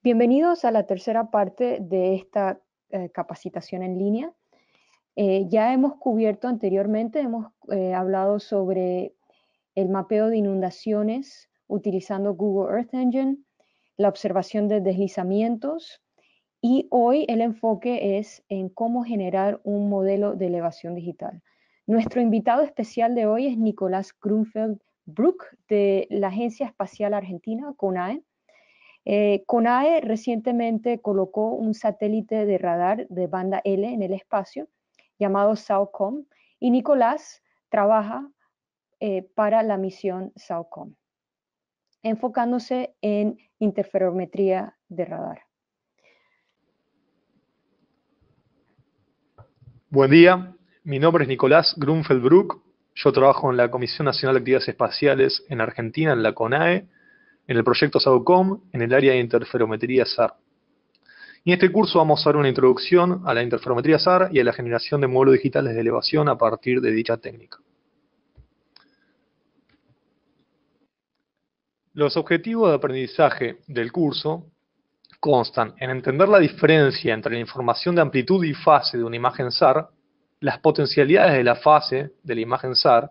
Bienvenidos a la tercera parte de esta eh, capacitación en línea. Eh, ya hemos cubierto anteriormente, hemos eh, hablado sobre el mapeo de inundaciones utilizando Google Earth Engine, la observación de deslizamientos y hoy el enfoque es en cómo generar un modelo de elevación digital. Nuestro invitado especial de hoy es Nicolás Grunfeld Brook de la Agencia Espacial Argentina, CONAE eh, CONAE recientemente colocó un satélite de radar de banda L en el espacio llamado SAOCOM y Nicolás trabaja eh, para la misión SAOCOM, enfocándose en interferometría de radar. Buen día, mi nombre es Nicolás Grunfeld-Bruck, yo trabajo en la Comisión Nacional de Actividades Espaciales en Argentina, en la CONAE, en el proyecto SAO.com, en el área de interferometría SAR. en este curso vamos a dar una introducción a la interferometría SAR y a la generación de modelos digitales de elevación a partir de dicha técnica. Los objetivos de aprendizaje del curso constan en entender la diferencia entre la información de amplitud y fase de una imagen SAR, las potencialidades de la fase de la imagen SAR,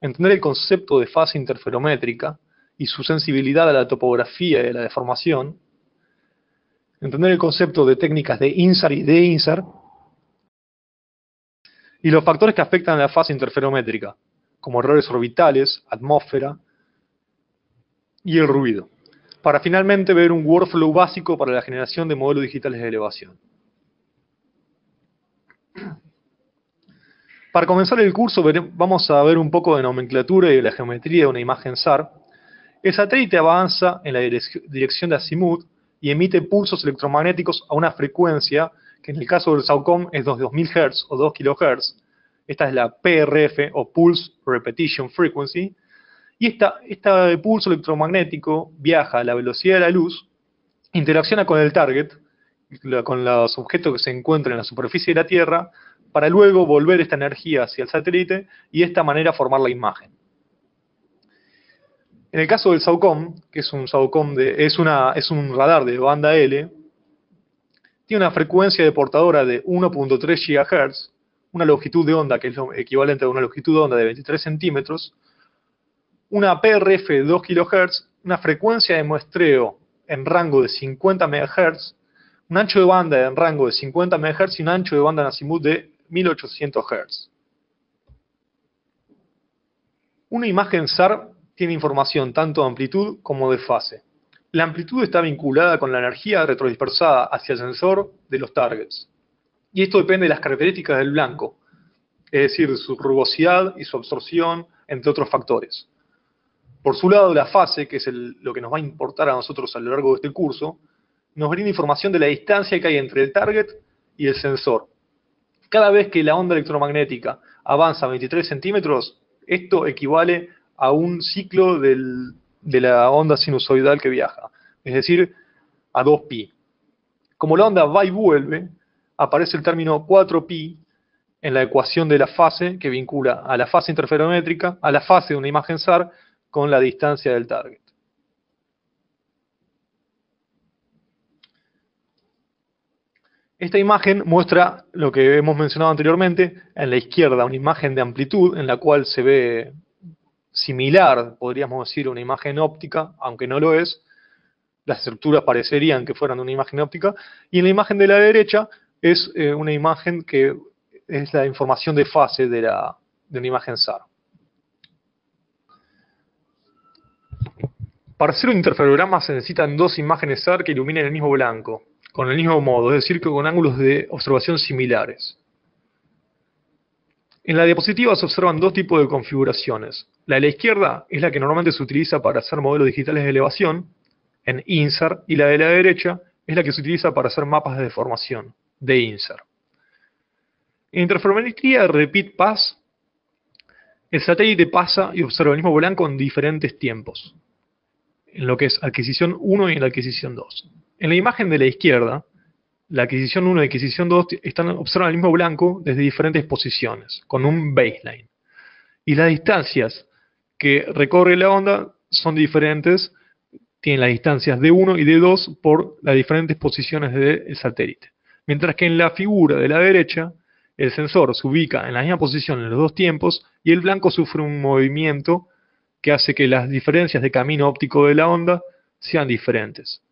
entender el concepto de fase interferométrica, y su sensibilidad a la topografía y a la deformación, entender el concepto de técnicas de INSAR y de INSAR, y los factores que afectan a la fase interferométrica, como errores orbitales, atmósfera y el ruido, para finalmente ver un workflow básico para la generación de modelos digitales de elevación. Para comenzar el curso vamos a ver un poco de nomenclatura y de la geometría de una imagen SAR, el satélite avanza en la dirección de azimut y emite pulsos electromagnéticos a una frecuencia que en el caso del SAOCOM es de 2000 Hz o 2 kHz. Esta es la PRF o Pulse Repetition Frequency. Y esta, este pulso electromagnético viaja a la velocidad de la luz, interacciona con el target, con los objetos que se encuentran en la superficie de la Tierra, para luego volver esta energía hacia el satélite y de esta manera formar la imagen. En el caso del SAUCOM, que es un de, es, un radar de banda L, tiene una frecuencia de portadora de 1.3 GHz, una longitud de onda que es lo equivalente a una longitud de onda de 23 centímetros, una PRF de 2 kHz, una frecuencia de muestreo en rango de 50 MHz, un ancho de banda en rango de 50 MHz y un ancho de banda en azimut de 1800 Hz. Una imagen SAR tiene información tanto de amplitud como de fase. La amplitud está vinculada con la energía retrodispersada hacia el sensor de los targets. Y esto depende de las características del blanco, es decir, su rugosidad y su absorción, entre otros factores. Por su lado, la fase, que es lo que nos va a importar a nosotros a lo largo de este curso, nos brinda información de la distancia que hay entre el target y el sensor. Cada vez que la onda electromagnética avanza 23 centímetros, esto equivale a un ciclo de la onda sinusoidal que viaja, es decir, a 2pi. Como la onda va y vuelve, aparece el término 4pi en la ecuación de la fase que vincula a la fase interferométrica, a la fase de una imagen SAR, con la distancia del target. Esta imagen muestra lo que hemos mencionado anteriormente, en la izquierda, una imagen de amplitud en la cual se ve similar, podríamos decir, una imagen óptica, aunque no lo es, las estructuras parecerían que fueran una imagen óptica, y en la imagen de la derecha es eh, una imagen que es la información de fase de, la, de una imagen SAR. Para hacer un interferograma se necesitan dos imágenes SAR que iluminen el mismo blanco, con el mismo modo, es decir, que con ángulos de observación similares. En la diapositiva se observan dos tipos de configuraciones. La de la izquierda es la que normalmente se utiliza para hacer modelos digitales de elevación, en INSER, y la de la derecha es la que se utiliza para hacer mapas de deformación, de INSER. En interferometría repeat pass, el satélite pasa y observa el mismo blanco en diferentes tiempos, en lo que es adquisición 1 y en la adquisición 2. En la imagen de la izquierda, la adquisición 1 y la adquisición 2 están observan el mismo blanco desde diferentes posiciones, con un baseline. Y las distancias que recorre la onda son diferentes, tienen las distancias de 1 y de 2 por las diferentes posiciones del satélite. Mientras que en la figura de la derecha, el sensor se ubica en la misma posición en los dos tiempos y el blanco sufre un movimiento que hace que las diferencias de camino óptico de la onda sean diferentes.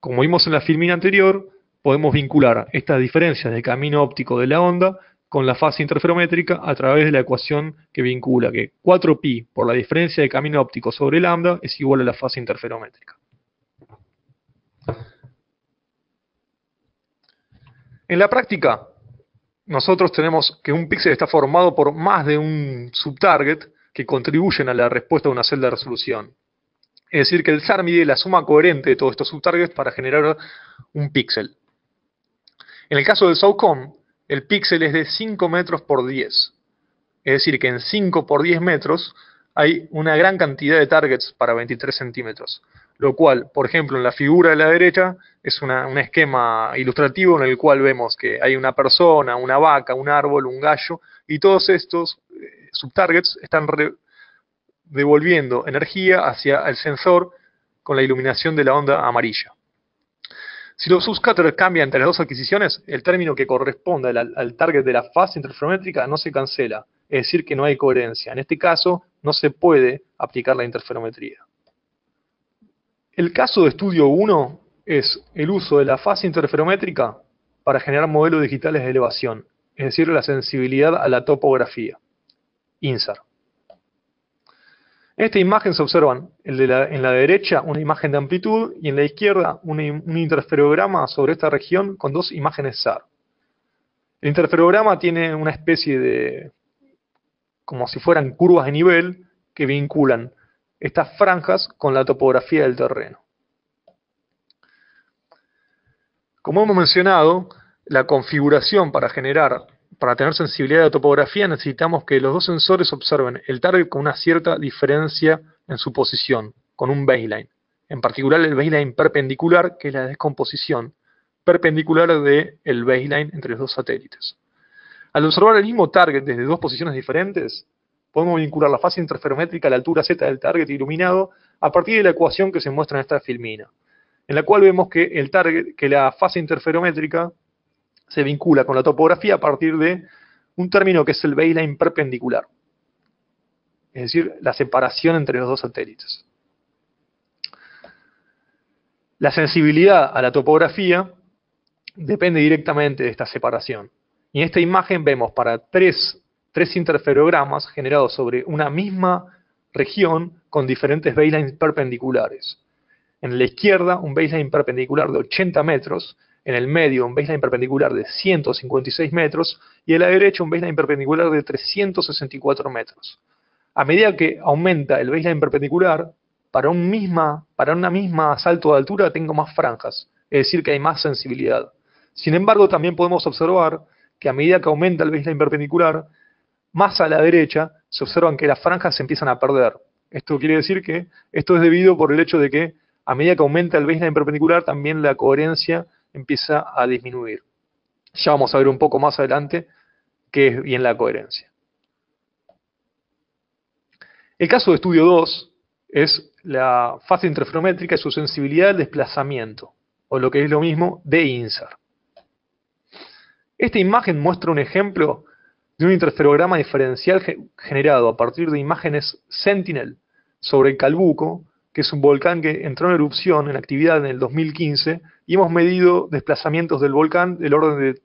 Como vimos en la filmina anterior, podemos vincular estas diferencias de camino óptico de la onda con la fase interferométrica a través de la ecuación que vincula que 4pi por la diferencia de camino óptico sobre lambda es igual a la fase interferométrica. En la práctica, nosotros tenemos que un píxel está formado por más de un subtarget que contribuyen a la respuesta de una celda de resolución. Es decir, que el SAR mide la suma coherente de todos estos subtargets para generar un píxel. En el caso del SOCOM, el píxel es de 5 metros por 10. Es decir, que en 5 por 10 metros hay una gran cantidad de targets para 23 centímetros. Lo cual, por ejemplo, en la figura de la derecha es un esquema ilustrativo en el cual vemos que hay una persona, una vaca, un árbol, un gallo, y todos estos eh, subtargets están devolviendo energía hacia el sensor con la iluminación de la onda amarilla. Si los subscatters cambian entre las dos adquisiciones, el término que corresponde al, al target de la fase interferométrica no se cancela, es decir, que no hay coherencia. En este caso, no se puede aplicar la interferometría. El caso de estudio 1 es el uso de la fase interferométrica para generar modelos digitales de elevación, es decir, la sensibilidad a la topografía, INSAR. En esta imagen se observan en la derecha una imagen de amplitud y en la izquierda un, un interferograma sobre esta región con dos imágenes SAR. El interferograma tiene una especie de, como si fueran curvas de nivel que vinculan estas franjas con la topografía del terreno. Como hemos mencionado, la configuración para generar para tener sensibilidad de topografía necesitamos que los dos sensores observen el target con una cierta diferencia en su posición, con un baseline. En particular el baseline perpendicular, que es la descomposición perpendicular del el baseline entre los dos satélites. Al observar el mismo target desde dos posiciones diferentes, podemos vincular la fase interferométrica a la altura z del target iluminado a partir de la ecuación que se muestra en esta filmina, en la cual vemos que, el target, que la fase interferométrica se vincula con la topografía a partir de un término que es el baseline perpendicular, es decir, la separación entre los dos satélites. La sensibilidad a la topografía depende directamente de esta separación. Y en esta imagen vemos para tres, tres interferogramas generados sobre una misma región con diferentes baselines perpendiculares. En la izquierda, un baseline perpendicular de 80 metros, en el medio un baseline perpendicular de 156 metros y a la derecha un baseline perpendicular de 364 metros. A medida que aumenta el baseline perpendicular, para, un misma, una misma salto de altura tengo más franjas, es decir, que hay más sensibilidad. Sin embargo, también podemos observar que a medida que aumenta el baseline perpendicular, más a la derecha se observan que las franjas se empiezan a perder. Esto quiere decir que esto es debido por el hecho de que a medida que aumenta el baseline perpendicular, también la coherencia empieza a disminuir. Ya vamos a ver un poco más adelante qué es bien la coherencia. El caso de estudio 2 es la fase interferométrica y su sensibilidad al desplazamiento, o lo que es lo mismo, de INSAR. Esta imagen muestra un ejemplo de un interferograma diferencial generado a partir de imágenes Sentinel sobre el Calbuco, que es un volcán que entró en erupción en actividad en el 2015 y hemos medido desplazamientos del volcán del orden de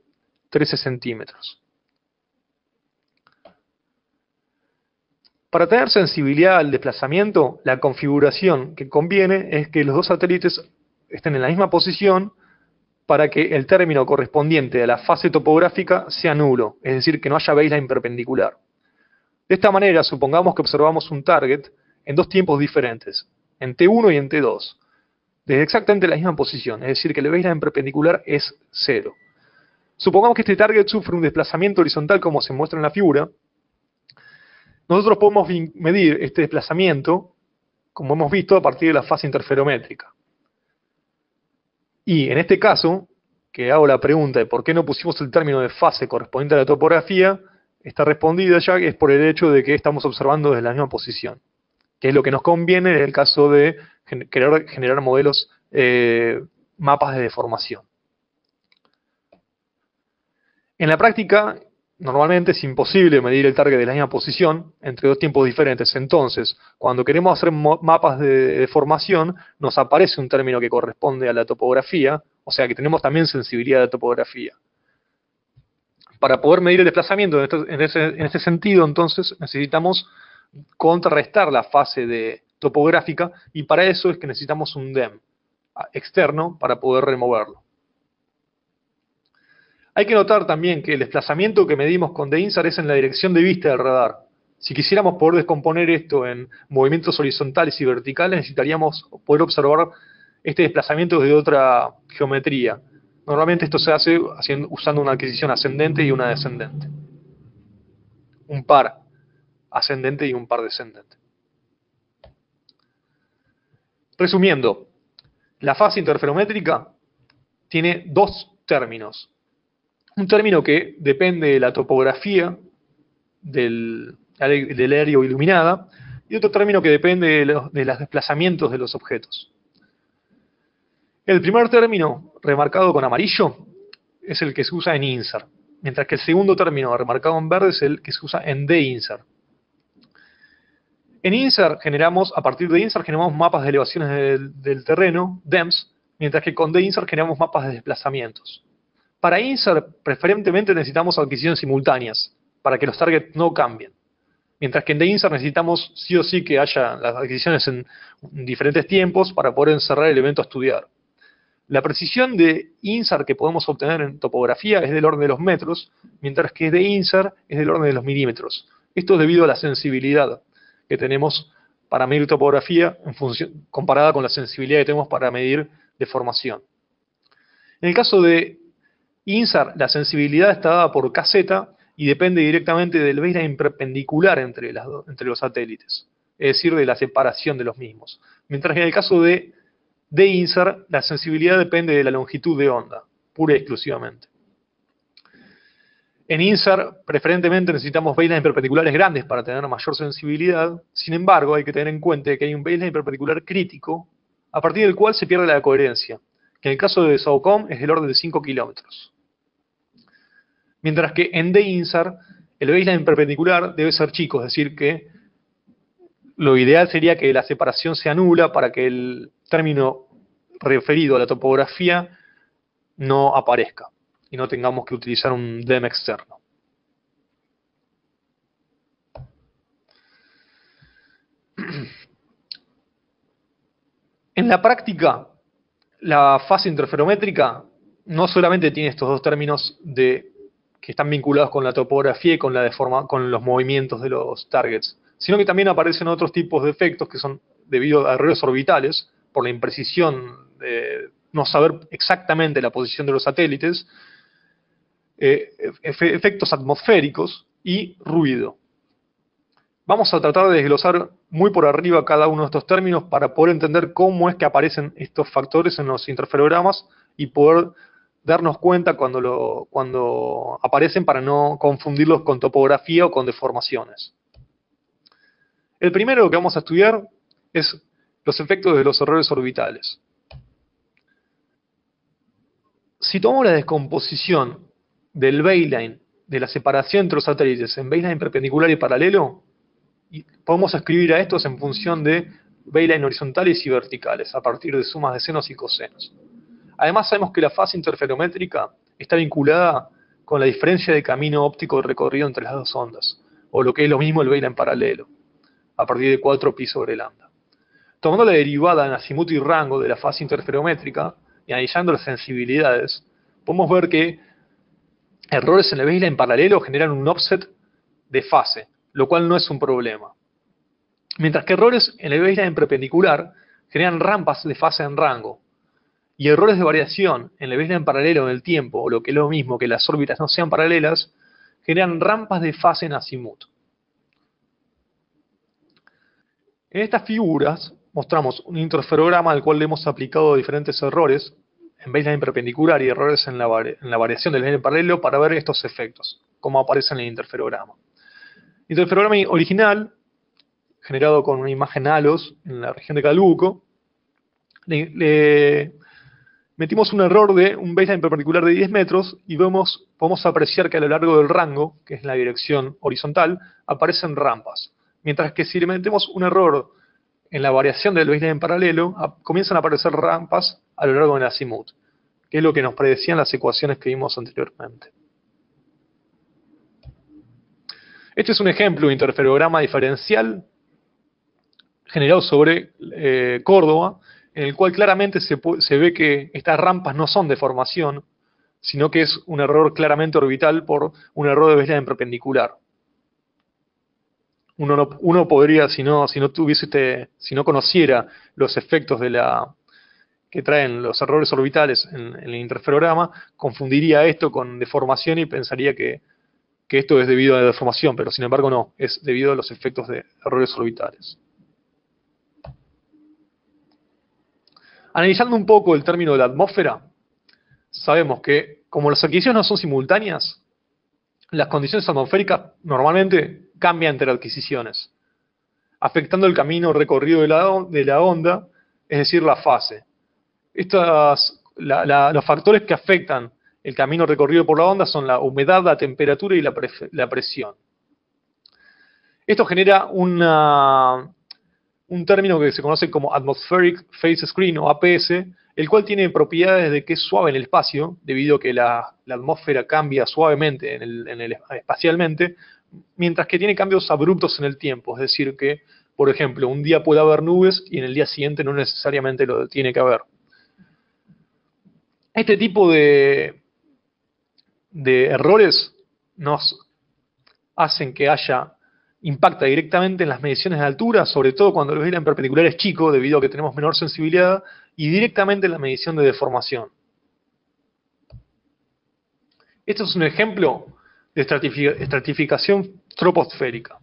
13 centímetros. Para tener sensibilidad al desplazamiento, la configuración que conviene es que los dos satélites estén en la misma posición para que el término correspondiente a la fase topográfica sea nulo, es decir, que no haya baseline perpendicular. De esta manera, supongamos que observamos un target en dos tiempos diferentes, en T1 y en T2, eh, exactamente la misma posición, es decir, que el en perpendicular es cero. Supongamos que este target sufre un desplazamiento horizontal como se muestra en la figura. Nosotros podemos medir este desplazamiento, como hemos visto, a partir de la fase interferométrica. Y en este caso, que hago la pregunta de por qué no pusimos el término de fase correspondiente a la topografía, está respondida ya que es por el hecho de que estamos observando desde la misma posición, que es lo que nos conviene en el caso de generar, generar modelos, eh, mapas de deformación. En la práctica, normalmente es imposible medir el target de la misma posición entre dos tiempos diferentes. Entonces, cuando queremos hacer mapas de deformación, nos aparece un término que corresponde a la topografía, o sea que tenemos también sensibilidad a la topografía. Para poder medir el desplazamiento en este, en este sentido, entonces, necesitamos contrarrestar la fase de, topográfica y para eso es que necesitamos un DEM externo para poder removerlo. Hay que notar también que el desplazamiento que medimos con DEINSAR es en la dirección de vista del radar. Si quisiéramos poder descomponer esto en movimientos horizontales y verticales, necesitaríamos poder observar este desplazamiento desde otra geometría. Normalmente esto se hace usando una adquisición ascendente y una descendente. Un par ascendente y un par descendente. Resumiendo, la fase interferométrica tiene dos términos. Un término que depende de la topografía del, del área iluminada y otro término que depende de los, de los desplazamientos de los objetos. El primer término, remarcado con amarillo, es el que se usa en insert, mientras que el segundo término, remarcado en verde, es el que se usa en deinsert. En INSER generamos, a partir de INSER generamos mapas de elevaciones del, terreno, DEMS, mientras que con DINSER generamos mapas de desplazamientos. Para INSER preferentemente necesitamos adquisiciones simultáneas para que los targets no cambien. Mientras que en DINSER necesitamos sí o sí que haya las adquisiciones en diferentes tiempos para poder encerrar el evento a estudiar. La precisión de INSER que podemos obtener en topografía es del orden de los metros, mientras que de INSER es del orden de los milímetros. Esto es debido a la sensibilidad que tenemos para medir topografía en función, comparada con la sensibilidad que tenemos para medir deformación. En el caso de INSAR, la sensibilidad está dada por KZ y depende directamente del baseline perpendicular entre, las, entre los satélites, es decir, de la separación de los mismos. Mientras que en el caso de, de INSAR, la sensibilidad depende de la longitud de onda, pura y exclusivamente. En INSAR, preferentemente necesitamos baselines perpendiculares grandes para tener mayor sensibilidad. Sin embargo, hay que tener en cuenta que hay un baseline perpendicular crítico a partir del cual se pierde la coherencia, que en el caso de SOCOM es del orden de 5 kilómetros. Mientras que en DINSAR el baseline perpendicular debe ser chico, es decir, que lo ideal sería que la separación se anula para que el término referido a la topografía no aparezca y no tengamos que utilizar un DEM externo. En la práctica, la fase interferométrica no solamente tiene estos dos términos de, que están vinculados con la topografía y con, la con los movimientos de los targets, sino que también aparecen otros tipos de efectos que son debido a errores orbitales, por la imprecisión de no saber exactamente la posición de los satélites, eh, efectos atmosféricos y ruido. Vamos a tratar de desglosar muy por arriba cada uno de estos términos para poder entender cómo es que aparecen estos factores en los interferogramas y poder darnos cuenta cuando, lo, cuando aparecen para no confundirlos con topografía o con deformaciones. El primero que vamos a estudiar es los efectos de los errores orbitales. Si tomo la descomposición del baseline, de la separación entre los satélites en baseline perpendicular y paralelo, y podemos escribir a estos en función de baseline horizontales y verticales, a partir de sumas de senos y cosenos. Además sabemos que la fase interferométrica está vinculada con la diferencia de camino óptico recorrido entre las dos ondas, o lo que es lo mismo el baseline paralelo, a partir de 4 pi sobre lambda. Tomando la derivada en azimuth y rango de la fase interferométrica y analizando las sensibilidades, podemos ver que errores en la isla en paralelo generan un offset de fase, lo cual no es un problema. Mientras que errores en la isla en perpendicular generan rampas de fase en rango. Y errores de variación en la isla en paralelo en el tiempo, o lo que es lo mismo, que las órbitas no sean paralelas, generan rampas de fase en azimut. En estas figuras mostramos un interferograma al cual le hemos aplicado diferentes errores en baseline perpendicular y errores en la, variación del baseline paralelo para ver estos efectos, cómo aparecen en el interferograma. El interferograma original, generado con una imagen halos en la región de Calbuco, le, metimos un error de un baseline perpendicular de 10 metros y vemos, podemos apreciar que a lo largo del rango, que es la dirección horizontal, aparecen rampas. Mientras que si le metemos un error en la variación del baseline en paralelo comienzan a aparecer rampas a lo largo de la azimut, que es lo que nos predecían las ecuaciones que vimos anteriormente. Este es un ejemplo de interferograma diferencial generado sobre eh, Córdoba, en el cual claramente se, ve que estas rampas no son de formación, sino que es un error claramente orbital por un error de baseline en perpendicular uno, podría, si no, si no tuviese, este, si no conociera los efectos de la que traen los errores orbitales en, el interferograma, confundiría esto con deformación y pensaría que, que esto es debido a la deformación, pero sin embargo no, es debido a los efectos de errores orbitales. Analizando un poco el término de la atmósfera, sabemos que como las adquisiciones no son simultáneas, las condiciones atmosféricas normalmente cambia entre adquisiciones, afectando el camino recorrido de la, de la onda, es decir, la fase. Estas, los factores que afectan el camino recorrido por la onda son la humedad, la temperatura y la, presión. Esto genera una, un término que se conoce como Atmospheric Phase Screen o APS, el cual tiene propiedades de que es suave en el espacio, debido a que la, atmósfera cambia suavemente espacialmente, mientras que tiene cambios abruptos en el tiempo, es decir, que, por ejemplo, un día puede haber nubes y en el día siguiente no necesariamente lo tiene que haber. Este tipo de, de errores nos hacen que haya impacta directamente en las mediciones de altura, sobre todo cuando el vela en perpendicular es chico, debido a que tenemos menor sensibilidad, y directamente en la medición de deformación. Esto es un ejemplo de estratificación troposférica.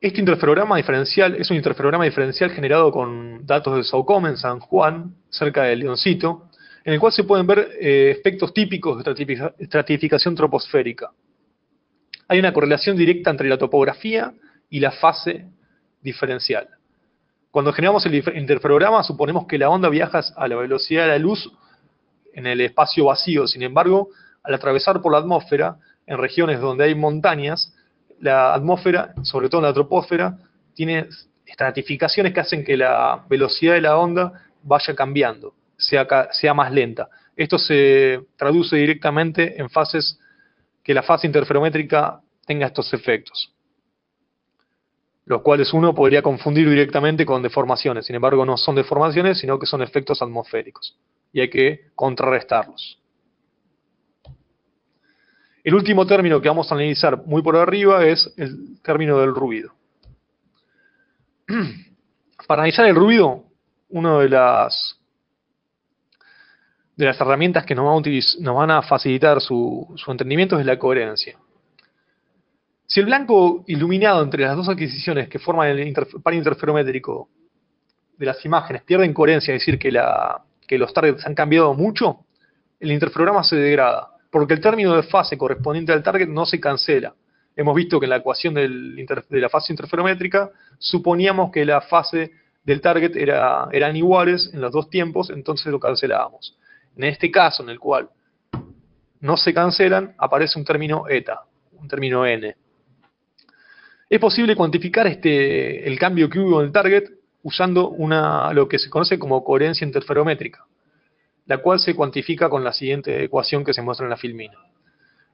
Este interferograma diferencial es un interferograma diferencial generado con datos de SOCOM en San Juan, cerca de Leoncito, en el cual se pueden ver efectos eh, típicos de estratificación troposférica. Hay una correlación directa entre la topografía y la fase diferencial. Cuando generamos el interferograma, suponemos que la onda viaja a la velocidad de la luz en el espacio vacío. Sin embargo, al atravesar por la atmósfera, en regiones donde hay montañas, la atmósfera, sobre todo en la troposfera, tiene estratificaciones que hacen que la velocidad de la onda vaya cambiando, sea, sea más lenta. Esto se traduce directamente en fases que la fase interferométrica tenga estos efectos los cuales uno podría confundir directamente con deformaciones. Sin embargo, no son deformaciones, sino que son efectos atmosféricos y hay que contrarrestarlos. El último término que vamos a analizar muy por arriba es el término del ruido. Para analizar el ruido, una de las, de las herramientas que nos, nos van a facilitar su entendimiento es la coherencia. Si el blanco iluminado entre las dos adquisiciones que forman el par interferométrico de las imágenes pierde coherencia, es decir, que, los targets han cambiado mucho, el interferograma se degrada, porque el término de fase correspondiente al target no se cancela. Hemos visto que en la ecuación de la fase interferométrica suponíamos que la fase del target era, eran iguales en los dos tiempos, entonces lo cancelábamos. En este caso, en el cual no se cancelan, aparece un término eta, un término n. Es posible cuantificar este, el cambio que hubo en el target usando lo que se conoce como coherencia interferométrica, la cual se cuantifica con la siguiente ecuación que se muestra en la filmina.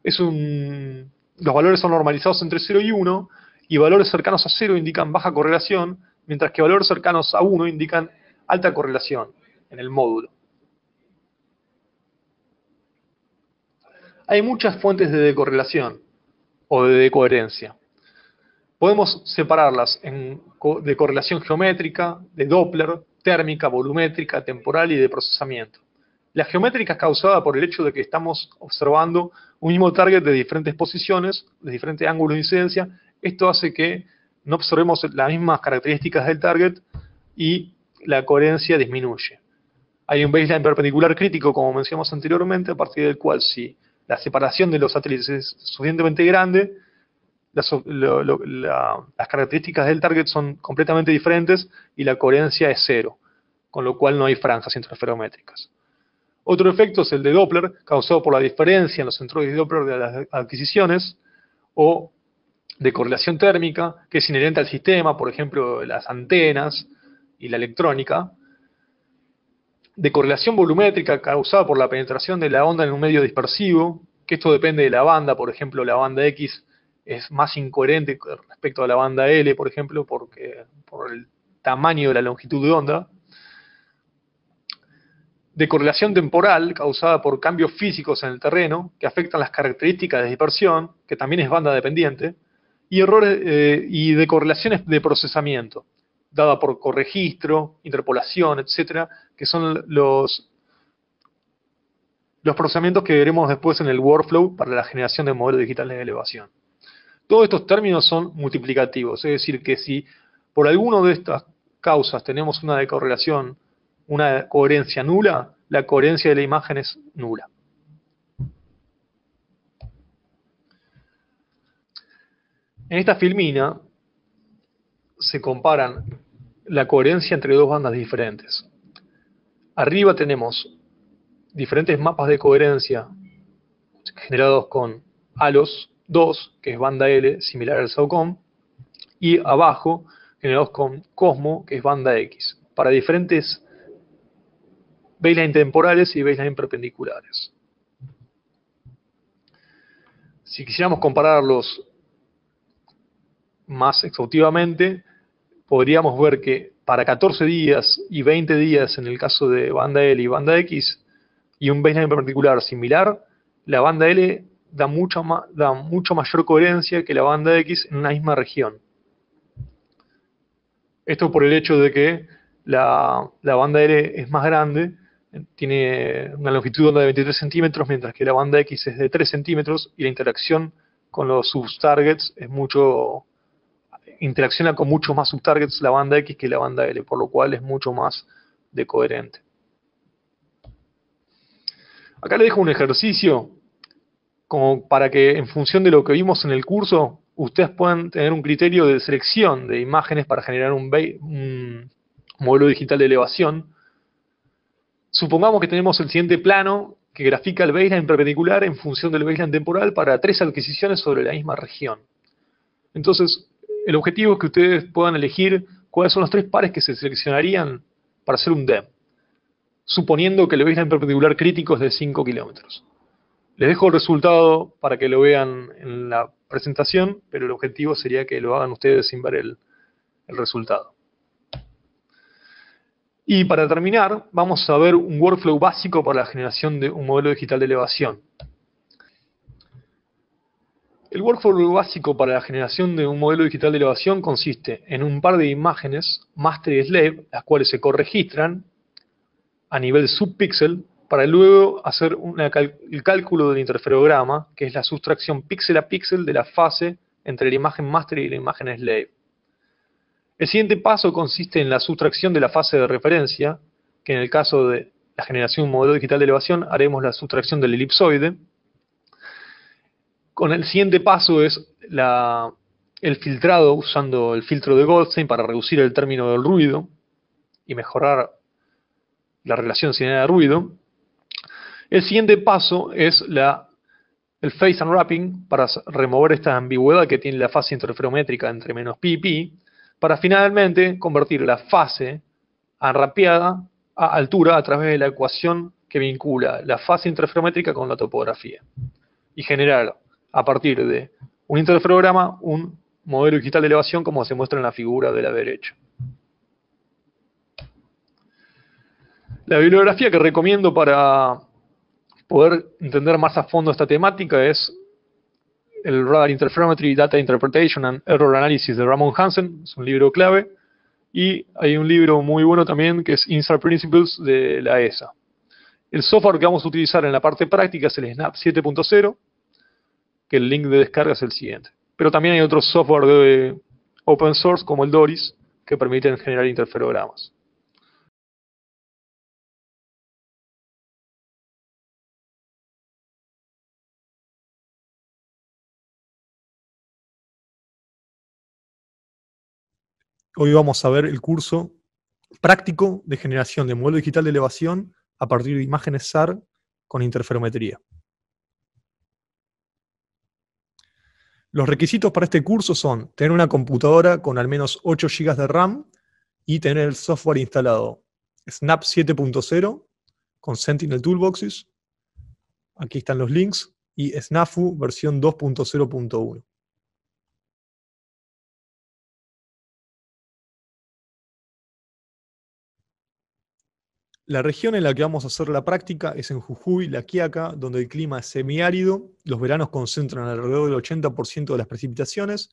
los valores son normalizados entre 0 y 1, y valores cercanos a 0 indican baja correlación, mientras que valores cercanos a 1 indican alta correlación en el módulo. Hay muchas fuentes de decorrelación o de decoherencia. Podemos separarlas de correlación geométrica, de Doppler, térmica, volumétrica, temporal y de procesamiento. La geométrica es causada por el hecho de que estamos observando un mismo target de diferentes posiciones, de diferentes ángulos de incidencia. Esto hace que no observemos las mismas características del target y la coherencia disminuye. Hay un baseline perpendicular crítico, como mencionamos anteriormente, a partir del cual si la separación de los satélites es suficientemente grande, las, características del target son completamente diferentes y la coherencia es cero, con lo cual no hay franjas interferométricas. Otro efecto es el de Doppler, causado por la diferencia en los centros de Doppler de las adquisiciones o de correlación térmica, que es inherente al sistema, por ejemplo, las antenas y la electrónica, de correlación volumétrica causada por la penetración de la onda en un medio dispersivo, que esto depende de la banda, por ejemplo, la banda X es más incoherente respecto a la banda L, por ejemplo, porque por el tamaño de la longitud de onda, de correlación temporal causada por cambios físicos en el terreno que afectan las características de dispersión, que también es banda dependiente, y errores eh, y de correlaciones de procesamiento, dada por corregistro, interpolación, etcétera, que son los los procesamientos que veremos después en el workflow para la generación de modelos digitales de elevación. Todos estos términos son multiplicativos, es decir, que si por alguno de estas causas tenemos una decorrelación, una coherencia nula, la coherencia de la imagen es nula. En esta filmina se comparan la coherencia entre dos bandas diferentes. Arriba tenemos diferentes mapas de coherencia generados con halos 2, que es banda L, similar al SOCOM, y abajo en el con Cosmo, que es banda X, para diferentes baseline temporales y baseline perpendiculares. Si quisiéramos compararlos más exhaustivamente, podríamos ver que para 14 días y 20 días en el caso de banda L y banda X, y un baseline perpendicular similar, la banda L da, da mucho mayor coherencia que la banda X en una misma región. Esto por el hecho de que la, banda L es más grande, tiene una longitud de 23 centímetros, mientras que la banda X es de 3 centímetros y la interacción con los subtargets es mucho interacciona con muchos más subtargets la banda X que la banda L, por lo cual es mucho más de coherente. Acá le dejo un ejercicio como para que en función de lo que vimos en el curso, ustedes puedan tener un criterio de selección de imágenes para generar un, modelo digital de elevación. Supongamos que tenemos el siguiente plano que grafica el baseline perpendicular en función del baseline temporal para tres adquisiciones sobre la misma región. Entonces, el objetivo es que ustedes puedan elegir cuáles son los tres pares que se seleccionarían para hacer un DEM, suponiendo que el baseline perpendicular crítico es de 5 kilómetros. Les dejo el resultado para que lo vean en la presentación, pero el objetivo sería que lo hagan ustedes sin ver el, resultado. Y para terminar, vamos a ver un workflow básico para la generación de un modelo digital de elevación. El workflow básico para la generación de un modelo digital de elevación consiste en un par de imágenes, master y slave, las cuales se corregistran a nivel subpíxel para luego hacer el cálculo del interferograma, que es la sustracción píxel a píxel de la fase entre la imagen master y la imagen slave. El siguiente paso consiste en la sustracción de la fase de referencia, que en el caso de la generación de un modelo digital de elevación haremos la sustracción del elipsoide. Con el siguiente paso es el filtrado usando el filtro de Goldstein para reducir el término del ruido y mejorar la relación sin de ruido. El siguiente paso es el phase unwrapping para remover esta ambigüedad que tiene la fase interferométrica entre menos pi y pi, para finalmente convertir la fase unwrapeada a altura a través de la ecuación que vincula la fase interferométrica con la topografía y generar a partir de un interferograma un modelo digital de elevación como se muestra en la figura de la derecha. La bibliografía que recomiendo para poder entender más a fondo esta temática es el Radar Interferometry, Data Interpretation and Error Analysis de Ramon Hansen, es un libro clave. Y hay un libro muy bueno también que es Insert Principles de la ESA. El software que vamos a utilizar en la parte práctica es el Snap 7.0, que el link de descarga es el siguiente. Pero también hay otros software de open source como el Doris que permiten generar interferogramas. Hoy vamos a ver el curso práctico de generación de modelo digital de elevación a partir de imágenes SAR con interferometría. Los requisitos para este curso son tener una computadora con al menos 8 GB de RAM y tener el software instalado Snap 7.0 con Sentinel Toolboxes, aquí están los links, y Snafu versión 2.0.1. La región en la que vamos a hacer la práctica es en Jujuy, La Quiaca, donde el clima es semiárido, los veranos concentran alrededor del 80% de las precipitaciones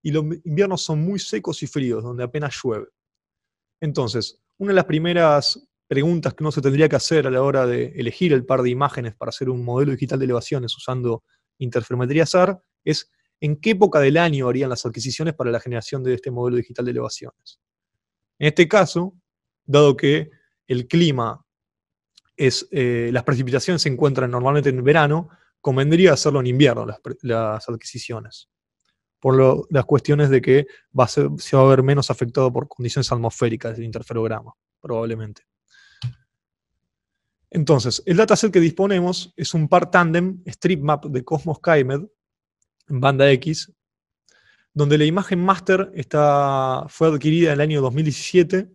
y los inviernos son muy secos y fríos, donde apenas llueve. Entonces, una de las primeras preguntas que uno se tendría que hacer a la hora de elegir el par de imágenes para hacer un modelo digital de elevaciones usando interferometría SAR es en qué época del año harían las adquisiciones para la generación de este modelo digital de elevaciones. En este caso, dado que el clima es, eh, las precipitaciones se encuentran normalmente en verano, convendría hacerlo en invierno las, adquisiciones. Por las cuestiones de que va se va a ver menos afectado por condiciones atmosféricas del interferograma, probablemente. Entonces, el dataset que disponemos es un par tandem strip map de Cosmos Kaimed en banda X, donde la imagen master está, fue adquirida en el año 2017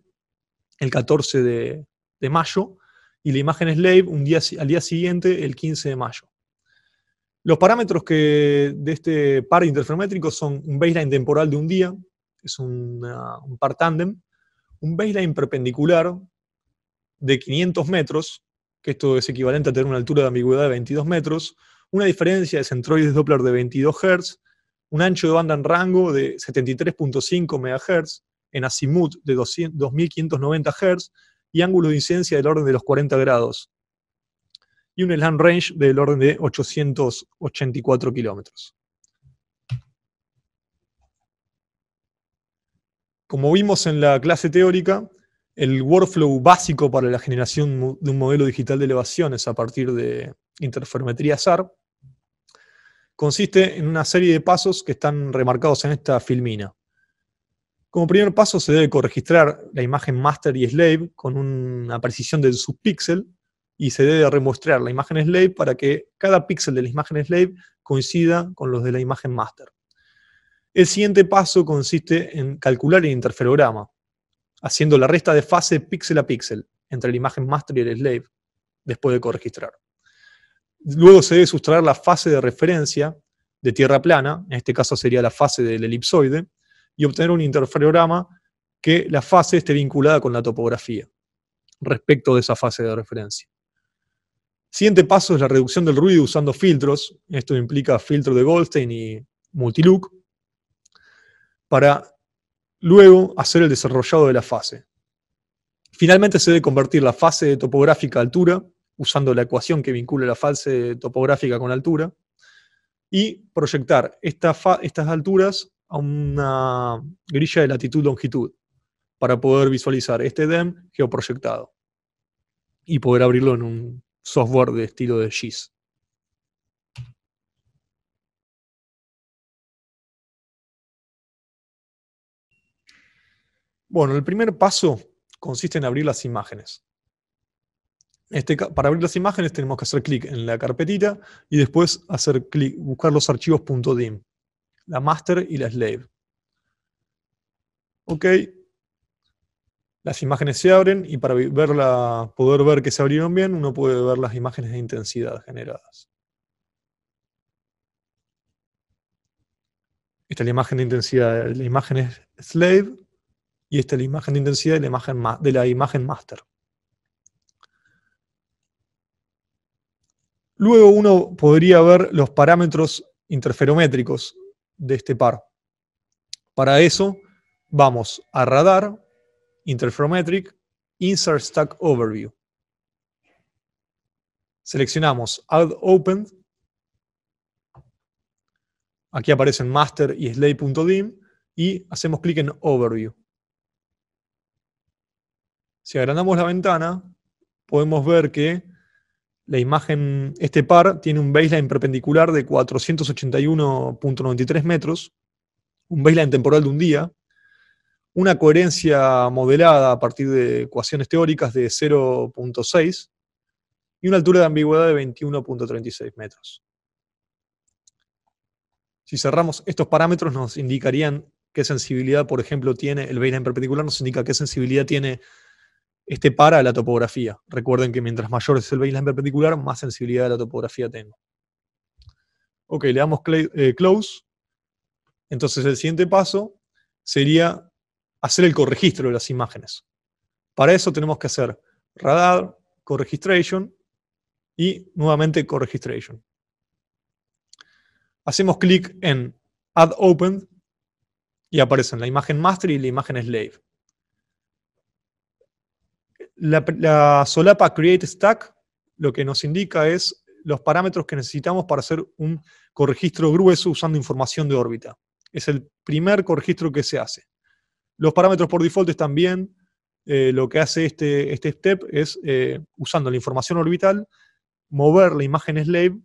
el 14 de, mayo, y la imagen slave un día, al día siguiente, el 15 de mayo. Los parámetros que de este par interferométrico son un baseline temporal de un día, es un par tandem, un baseline perpendicular de 500 metros, que esto es equivalente a tener una altura de ambigüedad de 22 metros, una diferencia de centroides Doppler de 22 Hz, un ancho de banda en rango de 73.5 MHz, en azimut de 2590 Hz y ángulo de incidencia del orden de los 40 grados. Y un land range del orden de 884 kilómetros. Como vimos en la clase teórica, el workflow básico para la generación de un modelo digital de elevaciones a partir de interferometría SAR consiste en una serie de pasos que están remarcados en esta filmina. Como primer paso se debe corregistrar la imagen master y slave con una precisión de subpíxel y se debe remuestrear la imagen slave para que cada píxel de la imagen slave coincida con los de la imagen master. El siguiente paso consiste en calcular el interferograma, haciendo la resta de fase píxel a píxel entre la imagen master y el slave, después de corregistrar. Luego se debe sustraer la fase de referencia de tierra plana, en este caso sería la fase del elipsoide, y obtener un interferograma que la fase esté vinculada con la topografía respecto de esa fase de referencia. Siguiente paso es la reducción del ruido usando filtros. Esto implica filtro de Goldstein y multilook para luego hacer el desarrollado de la fase. Finalmente se debe convertir la fase topográfica a altura, usando la ecuación que vincula la fase topográfica con altura, y proyectar estas alturas a una grilla de latitud-longitud para poder visualizar este DEM geoproyectado y poder abrirlo en un software de estilo de GIS. Bueno, el primer paso consiste en abrir las imágenes. Este, para abrir las imágenes tenemos que hacer clic en la carpetita y después hacer clic, buscar los archivos .dim. E la master y la slave. Ok, las imágenes se abren y para verla, poder ver que se abrieron bien, uno puede ver las imágenes de intensidad generadas. Esta es la imagen de intensidad, de la imagen slave, y esta es la imagen de intensidad de la imagen, de la imagen master. Luego uno podría ver los parámetros interferométricos de este par. Para eso vamos a Radar, Interferometric, Insert Stack Overview. Seleccionamos Add Open. Aquí aparecen master y slay.dim y hacemos clic en Overview. Si agrandamos la ventana, podemos ver que la imagen, este par tiene un baseline perpendicular de 481.93 metros, un baseline temporal de un día, una coherencia modelada a partir de ecuaciones teóricas de 0.6 y una altura de ambigüedad de 21.36 metros. Si cerramos estos parámetros nos indicarían qué sensibilidad, por ejemplo, tiene el baseline perpendicular, nos indica qué sensibilidad tiene este para la topografía. Recuerden que mientras mayor es el baseline perpendicular, más sensibilidad a la topografía tengo. Ok, le damos eh, close. Entonces el siguiente paso sería hacer el corregistro de las imágenes. Para eso tenemos que hacer radar, corregistration y nuevamente corregistration. Hacemos clic en Add Open y aparecen la imagen master y la imagen slave. La, solapa create stack lo que nos indica es los parámetros que necesitamos para hacer un corregistro grueso usando información de órbita. Es el primer corregistro que se hace. Los parámetros por default también, eh, lo que hace este, este step es, eh, usando la información orbital, mover la imagen slave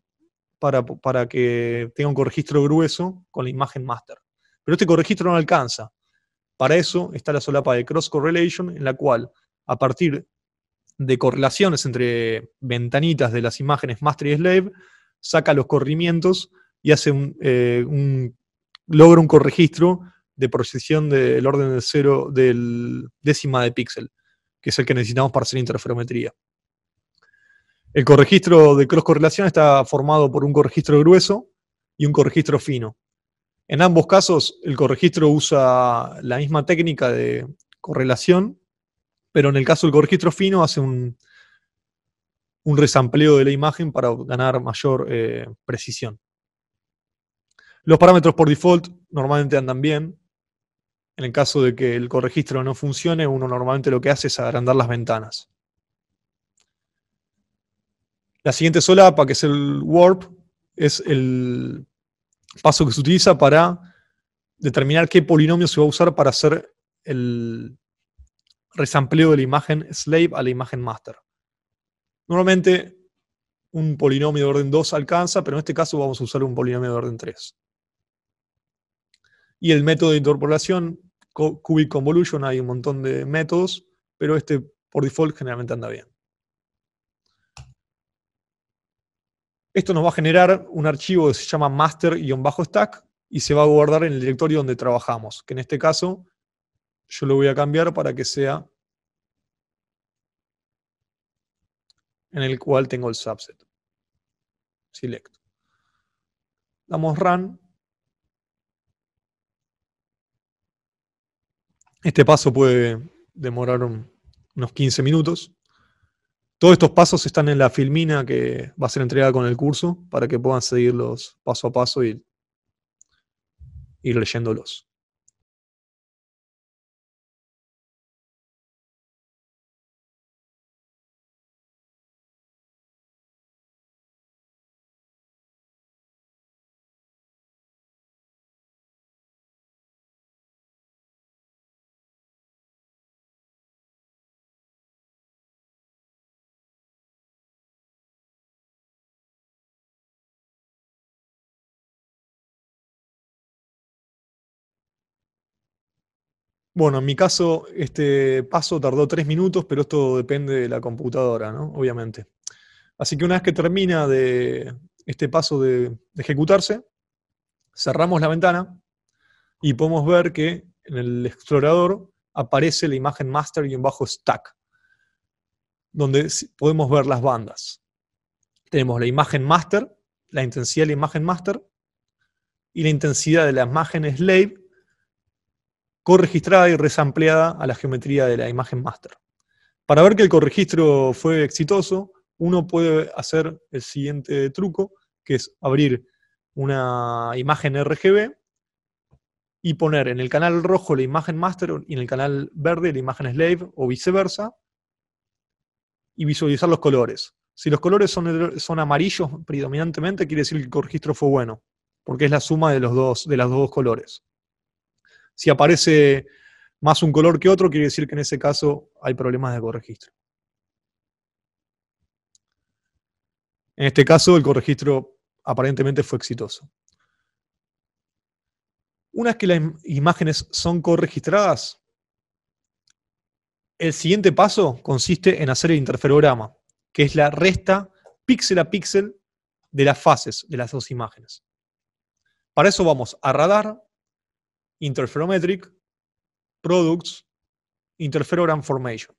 para, para, que tenga un corregistro grueso con la imagen master. Pero este corregistro no alcanza. Para eso está la solapa de cross correlation, en la cual a partir de correlaciones entre ventanitas de las imágenes master y slave, saca los corrimientos y hace un, eh, un logra un corregistro de precisión del orden de cero del décima de píxel, que es el que necesitamos para hacer interferometría. El corregistro de cross correlación está formado por un corregistro grueso y un corregistro fino. En ambos casos, el corregistro usa la misma técnica de correlación, pero en el caso del corregistro fino hace un, un resampleo de la imagen para ganar mayor eh, precisión. Los parámetros por default normalmente andan bien. En el caso de que el corregistro no funcione, uno normalmente lo que hace es agrandar las ventanas. La siguiente solapa, que es el warp, es el paso que se utiliza para determinar qué polinomio se va a usar para hacer el, resampleo de la imagen slave a la imagen master. Normalmente un polinomio de orden 2 alcanza, pero en este caso vamos a usar un polinomio de orden 3. Y el método de interpolación, cubic convolution, hay un montón de métodos, pero este por default generalmente anda bien. Esto nos va a generar un archivo que se llama master-stack y se va a guardar en el directorio donde trabajamos, que en este caso yo lo voy a cambiar para que sea en el cual tengo el subset. Select. Damos run. Este paso puede demorar unos 15 minutos. Todos estos pasos están en la filmina que va a ser entregada con el curso para que puedan seguirlos paso a paso y ir leyéndolos. Bueno, en mi caso, este paso tardó tres minutos, pero esto depende de la computadora, ¿no? Obviamente. Así que una vez que termina de este paso de, ejecutarse, cerramos la ventana y podemos ver que en el explorador aparece la imagen master y un bajo stack, donde podemos ver las bandas. Tenemos la imagen master, la intensidad de la imagen master y la intensidad de la imagen slave corregistrada y resampleada a la geometría de la imagen master. Para ver que el corregistro fue exitoso, uno puede hacer el siguiente truco, que es abrir una imagen RGB y poner en el canal rojo la imagen master y en el canal verde la imagen slave o viceversa, y visualizar los colores. Si los colores son, son amarillos predominantemente, quiere decir que el corregistro fue bueno, porque es la suma de los dos, de los dos colores. Si aparece más un color que otro, quiere decir que en ese caso hay problemas de corregistro. En este caso, el corregistro aparentemente fue exitoso. Una vez que las imágenes son corregistradas, el siguiente paso consiste en hacer el interferograma, que es la resta píxel a píxel de las fases de las dos imágenes. Para eso vamos a radar, interferometric, products, interferogram formation.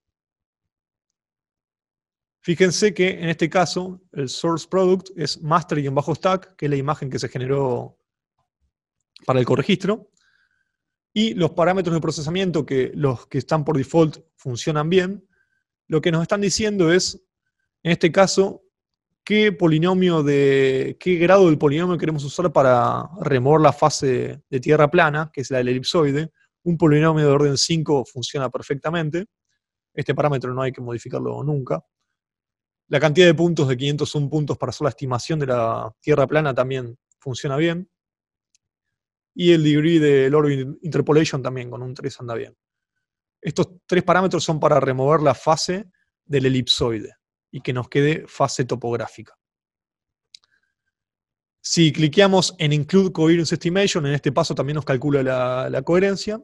Fíjense que en este caso el source product es master y en bajo stack, que es la imagen que se generó para el corregistro. Y los parámetros de procesamiento, que los que están por default funcionan bien, lo que nos están diciendo es, en este caso, ¿Qué polinomio de. qué grado del polinomio queremos usar para remover la fase de tierra plana, que es la del elipsoide? Un polinomio de orden 5 funciona perfectamente. Este parámetro no hay que modificarlo nunca. La cantidad de puntos de 501 puntos para hacer la estimación de la tierra plana también funciona bien. Y el degree del orbit interpolation también con un 3 anda bien. Estos tres parámetros son para remover la fase del elipsoide y que nos quede fase topográfica. Si cliqueamos en Include Coherence Estimation, en este paso también nos calcula la, coherencia.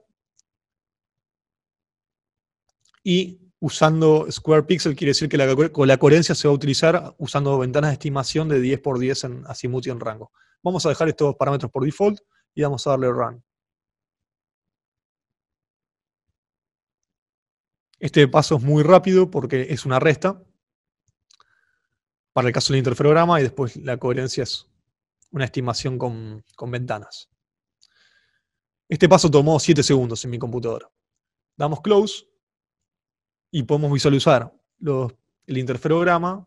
Y usando Square Pixel quiere decir que la, la, coherencia se va a utilizar usando ventanas de estimación de 10 por 10 en azimut y en rango. Vamos a dejar estos parámetros por default y vamos a darle Run. Este paso es muy rápido porque es una resta, para el caso del interferograma y después la coherencia es una estimación con, ventanas. Este paso tomó 7 segundos en mi computadora. Damos close y podemos visualizar el interferograma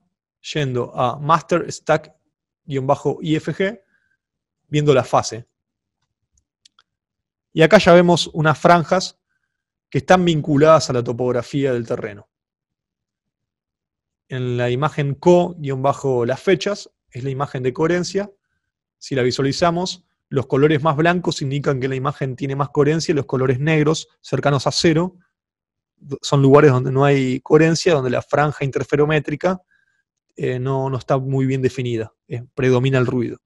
yendo a master stack-ifg, viendo la fase. Y acá ya vemos unas franjas que están vinculadas a la topografía del terreno en la imagen co-las fechas, es la imagen de coherencia. Si la visualizamos, los colores más blancos indican que la imagen tiene más coherencia, y los colores negros, cercanos a cero, son lugares donde no hay coherencia, donde la franja interferométrica eh, no, está muy bien definida, eh, predomina el ruido.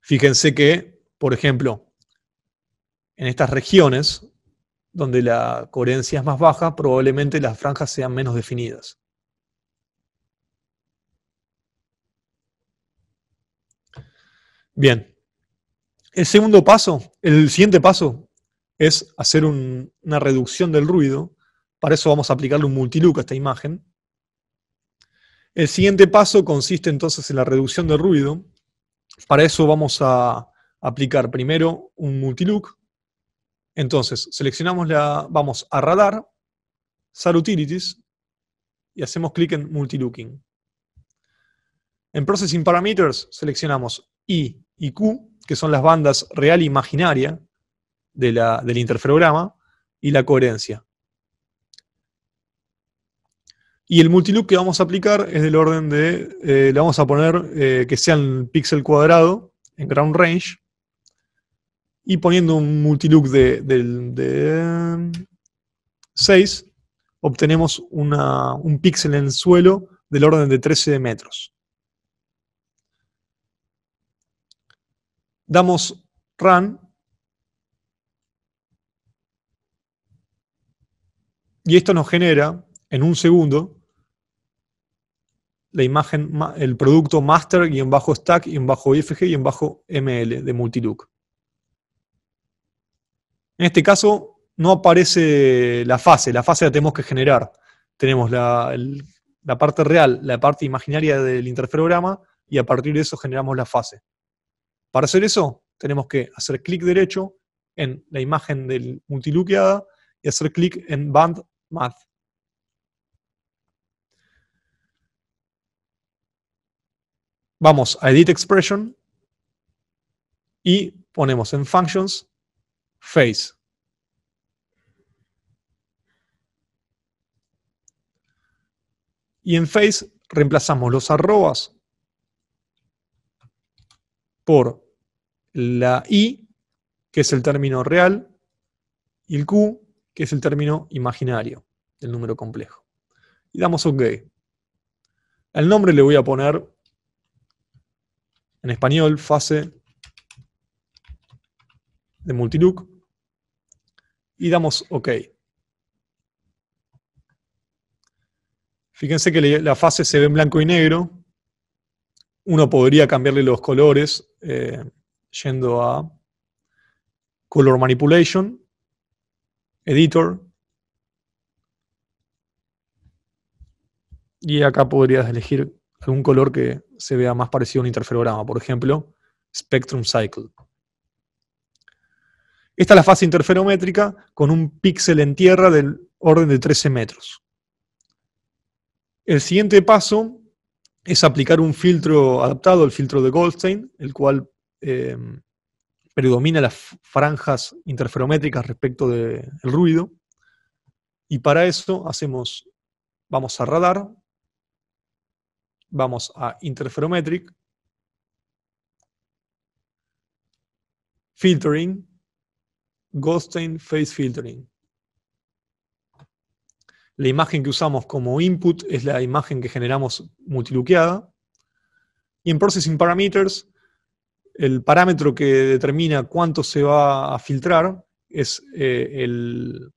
Fíjense que, por ejemplo, en estas regiones donde la coherencia es más baja, probablemente las franjas sean menos definidas. Bien. El segundo paso, el siguiente paso, es hacer una reducción del ruido. Para eso vamos a aplicarle un multilook a esta imagen. El siguiente paso consiste entonces en la reducción del ruido. Para eso vamos a aplicar primero un multilook entonces, seleccionamos la, vamos a Radar, Sal Utilities, y hacemos clic en Multilooking. En Processing Parameters seleccionamos I y Q, que son las bandas real e imaginaria de la, del interferograma, y la coherencia. Y el Multilook que vamos a aplicar es del orden de, eh, le vamos a poner eh, que sean píxel cuadrado en ground range, y poniendo un multilook de, 6, um, obtenemos un píxel en el suelo del orden de 13 metros. Damos run y esto nos genera en un segundo la imagen, el producto master y en bajo stack y en bajo ifg y en bajo ml de multilook. En este caso no aparece la fase, la fase la tenemos que generar. Tenemos la, parte real, la parte imaginaria del interferograma y a partir de eso generamos la fase. Para hacer eso tenemos que hacer clic derecho en la imagen del multiluqueada y hacer clic en Band Math. Vamos a Edit Expression y ponemos en Functions Face. Y en Face reemplazamos los arrobas por la I, que es el término real, y el Q, que es el término imaginario del número complejo. Y damos OK. Al nombre le voy a poner en español fase de multilook y damos OK. Fíjense que la fase se ve en blanco y negro. Uno podría cambiarle los colores eh, yendo a Color Manipulation, Editor. Y acá podrías elegir algún color que se vea más parecido a un interferograma, por ejemplo, Spectrum Cycle. Esta es la fase interferométrica con un píxel en tierra del orden de 13 metros. El siguiente paso es aplicar un filtro adaptado, el filtro de Goldstein, el cual em, predomina las franjas interferométricas respecto del ruido. Y para eso hacemos, vamos a radar, vamos a interferometric, filtering, Goldstein Face Filtering. La imagen que usamos como input es la imagen que generamos multiluqueada. Y en Processing Parameters, el parámetro que determina cuánto se va a filtrar es eh, el,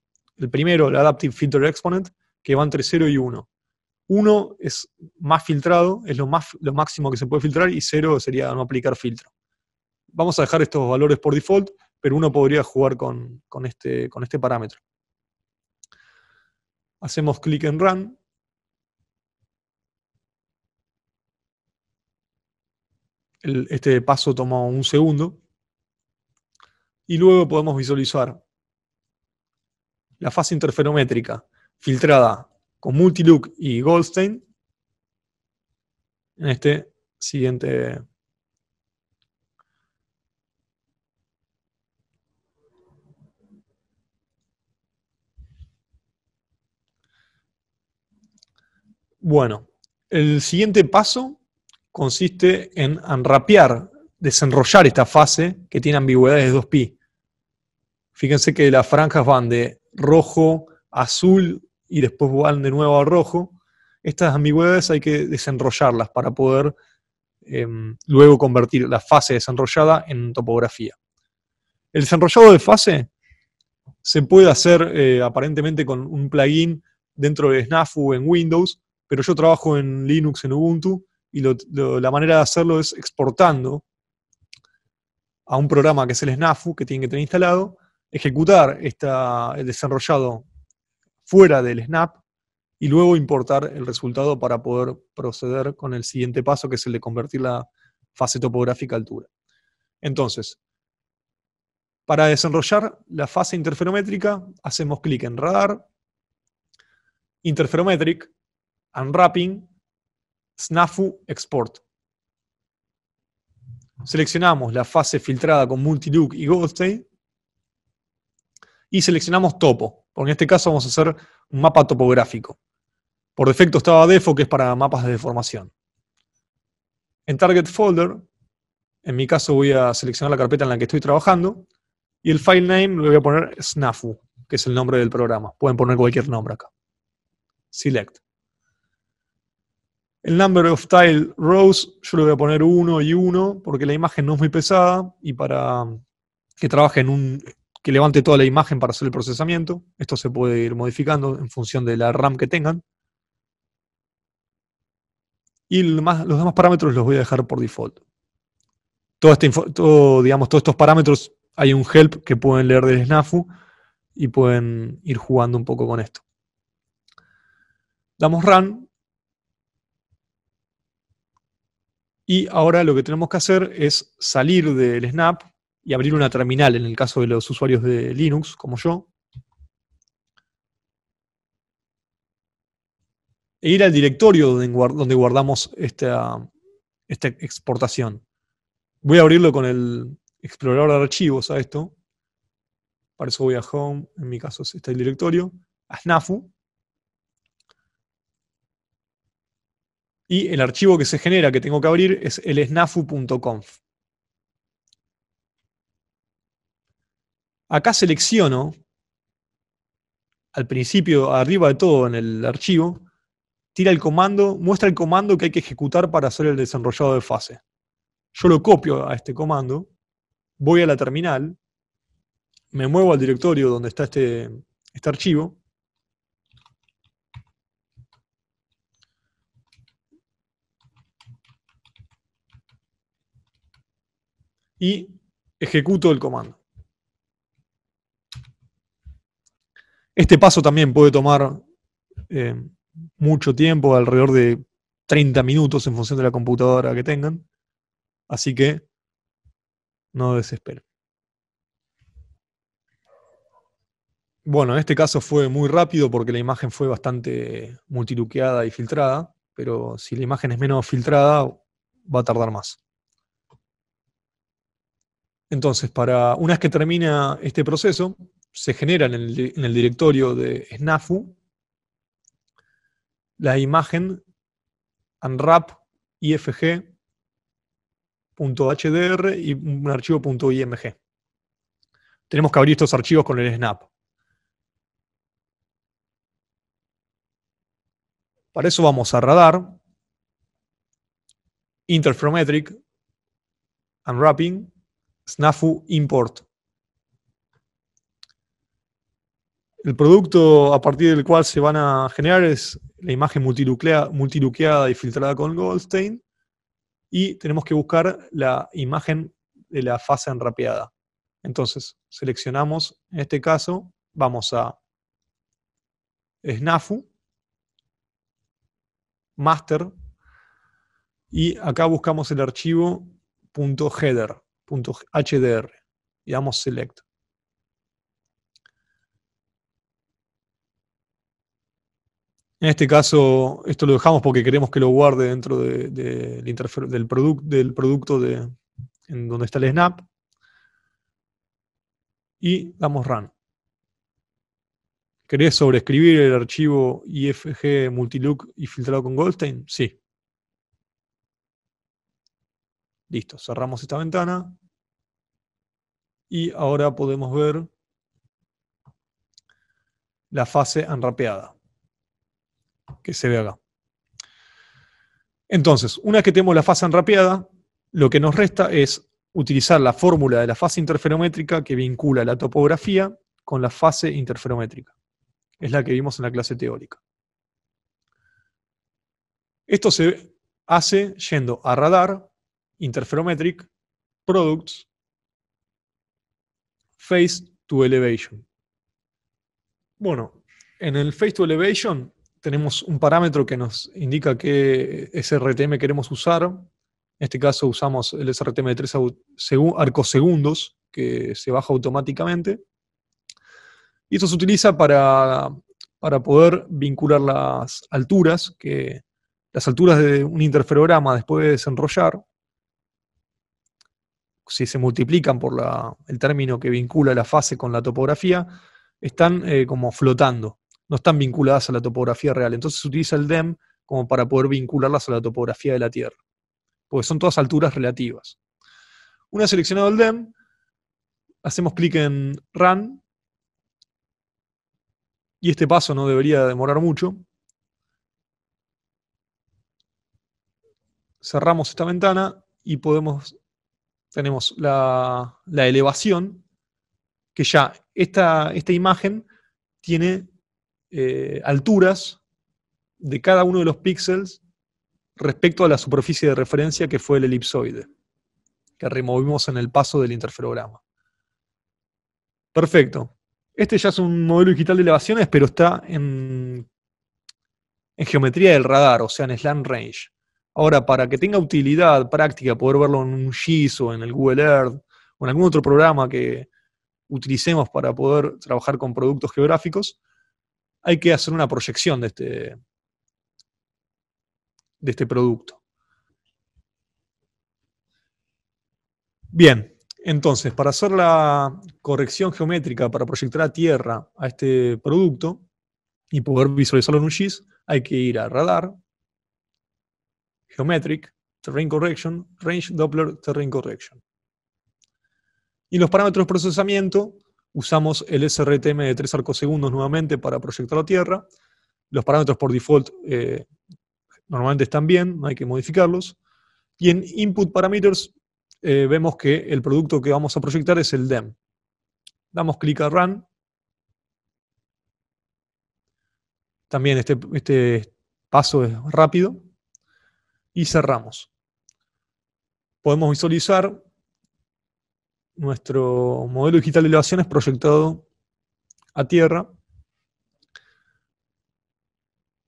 primero, el Adaptive Filter Exponent, que va entre 0 y 1. 1 es más filtrado, es lo, más, lo máximo que se puede filtrar, y 0 sería no aplicar filtro. Vamos a dejar estos valores por default, pero uno podría jugar con, este, este, parámetro. Hacemos clic en Run. este paso tomó un segundo. Y luego podemos visualizar la fase interferométrica filtrada con Multilook y Goldstein en este siguiente Bueno, el siguiente paso consiste en enrapear, desenrollar esta fase que tiene ambigüedades de 2pi. Fíjense que las franjas van de rojo a azul y después van de nuevo a rojo. Estas ambigüedades hay que desenrollarlas para poder em, luego convertir la fase desenrollada en topografía. El desenrollado de fase se puede hacer eh, aparentemente con un plugin dentro de SNAFU en Windows pero yo trabajo en Linux, en Ubuntu, y la manera de hacerlo es exportando a un programa que es el SNAFU, que tiene que tener instalado, ejecutar esta, el desenrollado fuera del snap y luego importar el resultado para poder proceder con el siguiente paso, que es el de convertir la fase topográfica a altura. Entonces, para desenrollar la fase interferométrica, hacemos clic en radar, interferometric, Unwrapping, Snafu, Export. Seleccionamos la fase filtrada con Multilook y Goldstein. Y seleccionamos topo, porque en este caso vamos a hacer un mapa topográfico. Por defecto estaba Defo, que es para mapas de deformación. En Target Folder, en mi caso voy a seleccionar la carpeta en la que estoy trabajando, y el file name le voy a poner Snafu, que es el nombre del programa. Pueden poner cualquier nombre acá. Select. El number of tile rows, yo le voy a poner 1 y 1 porque la imagen no es muy pesada y para que trabaje en un que levante toda la imagen para hacer el procesamiento. Esto se puede ir modificando en función de la RAM que tengan. Y los demás parámetros los voy a dejar por default. Todo digamos, todos estos parámetros hay un help que pueden leer del SNAFU y pueden ir jugando un poco con esto. Damos run Y ahora lo que tenemos que hacer es salir del snap y abrir una terminal en el caso de los usuarios de Linux, como yo. E ir al directorio donde guardamos esta, esta exportación. Voy a abrirlo con el explorador de archivos a esto. Para eso voy a Home, en mi caso está el directorio, a Snafu. Y el archivo que se genera, que tengo que abrir, es el snafu.conf. Acá selecciono, al principio, arriba de todo en el archivo, tira el comando, muestra el comando que hay que ejecutar para hacer el desenrollado de fase. Yo lo copio a este comando, voy a la terminal, me muevo al directorio donde está este, este archivo, y ejecuto el comando. Este paso también puede tomar eh, mucho tiempo, alrededor de 30 minutos en función de la computadora que tengan. Así que no desesperen. Bueno, en este caso fue muy rápido porque la imagen fue bastante multiluqueada y filtrada, pero si la imagen es menos filtrada, va a tardar más. Entonces, para, una vez que termina este proceso, se genera en el, directorio de SNAFU la imagen unwrap.ifg.hdr y un archivo .img. Tenemos que abrir estos archivos con el snap. Para eso vamos a radar, interferometric, unwrapping, snafu import. El producto a partir del cual se van a generar es la imagen multiluqueada y filtrada con Goldstein. Y tenemos que buscar la imagen de la fase enrapeada. Entonces, seleccionamos, en este caso, vamos a snafu, master, y acá buscamos el archivo .header. .hdr y damos select. En este caso, esto lo dejamos porque queremos que lo guarde dentro del, del, del producto de, en donde está el snap. Y damos run. ¿Querés sobreescribir el archivo IFG multilook y filtrado con Goldstein? Sí, Listo, cerramos esta ventana. Y ahora podemos ver la fase enrapeada que se ve acá. Entonces, una vez que tenemos la fase enrapeada, lo que nos resta es utilizar la fórmula de la fase interferométrica que vincula la topografía con la fase interferométrica. Es la que vimos en la clase teórica. Esto se hace yendo a radar interferometric products Phase to elevation. Bueno, en el face to elevation tenemos un parámetro que nos indica qué SRTM queremos usar. En este caso usamos el SRTM de 3 arcosegundos que se baja automáticamente. Y esto se utiliza para, para poder vincular las alturas, que las alturas de un interferograma después de desenrollar si se multiplican por el término que vincula la fase con la topografía, están eh, como flotando, no están vinculadas a la topografía real. Entonces se utiliza el DEM como para poder vincularlas a la topografía de la Tierra, porque son todas alturas relativas. Una vez seleccionado el DEM, hacemos clic en Run, y este paso no debería demorar mucho. Cerramos esta ventana y podemos tenemos la, elevación, que ya esta, esta imagen tiene eh, alturas de cada uno de los píxeles respecto a la superficie de referencia que fue el elipsoide, que removimos en el paso del interferograma. Perfecto. Este ya es un modelo digital de elevaciones, pero está en, en geometría del radar, o sea, en slant range. Ahora, para que tenga utilidad práctica, poder verlo en un GIS o en el Google Earth o en algún otro programa que utilicemos para poder trabajar con productos geográficos, hay que hacer una proyección de este, de este producto. Bien, entonces, para hacer la corrección geométrica, para proyectar a tierra a este producto y poder visualizarlo en un GIS, hay que ir a radar, Geometric, Terrain Correction, Range Doppler, Terrain Correction. Y los parámetros de procesamiento, usamos el SRTM de 3 arcosegundos nuevamente para proyectar la Tierra. Los parámetros por default eh, normalmente están bien, no hay que modificarlos. Y en Input Parameters eh, vemos que el producto que vamos a proyectar es el DEM. Damos clic a Run. También este, este paso es rápido y cerramos. Podemos visualizar nuestro modelo digital de elevaciones proyectado a tierra.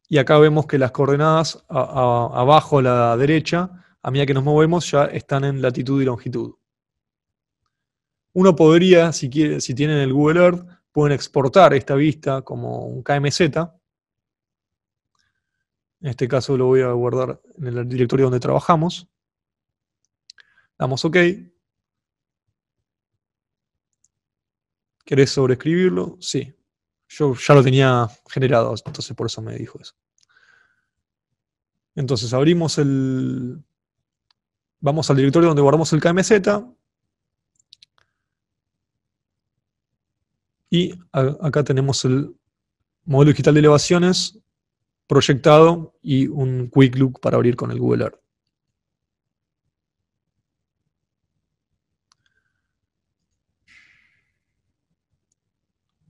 Y acá vemos que las coordenadas abajo a la derecha, a medida que nos movemos, ya están en latitud y longitud. Uno podría, si, si tienen el Google Earth, pueden exportar esta vista como un KMZ, en este caso lo voy a guardar en el directorio donde trabajamos. Damos OK. ¿Querés sobreescribirlo? Sí. Yo ya lo tenía generado, entonces por eso me dijo eso. Entonces abrimos el... Vamos al directorio donde guardamos el KMZ. Y acá tenemos el modelo digital de elevaciones proyectado y un quick look para abrir con el Google Earth.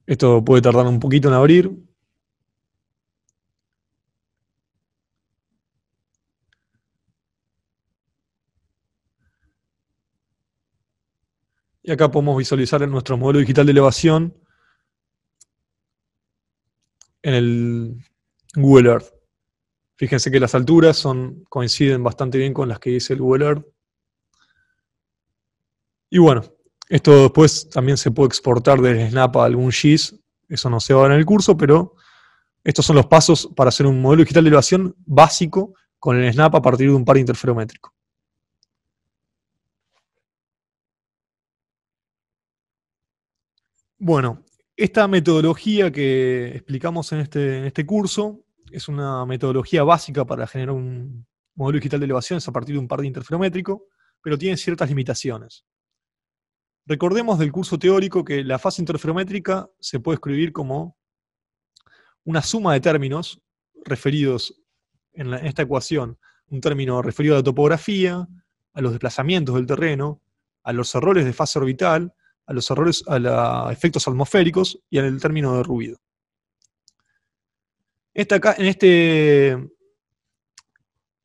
Esto puede tardar un poquito en abrir. Y acá podemos visualizar en nuestro modelo digital de elevación en el Google Earth. Fíjense que las alturas son, coinciden bastante bien con las que dice el Google Earth. Y bueno, esto después también se puede exportar del Snap a algún GIS, eso no se va a en el curso, pero estos son los pasos para hacer un modelo digital de elevación básico con el Snap a partir de un par interferométrico. Bueno, esta metodología que explicamos en este, en este curso es una metodología básica para generar un modelo digital de elevaciones a partir de un par de interferométrico, pero tiene ciertas limitaciones. Recordemos del curso teórico que la fase interferométrica se puede escribir como una suma de términos referidos en, esta ecuación, un término referido a la topografía, a los desplazamientos del terreno, a los errores de fase orbital, a los errores a, efectos atmosféricos y al término de ruido. Este,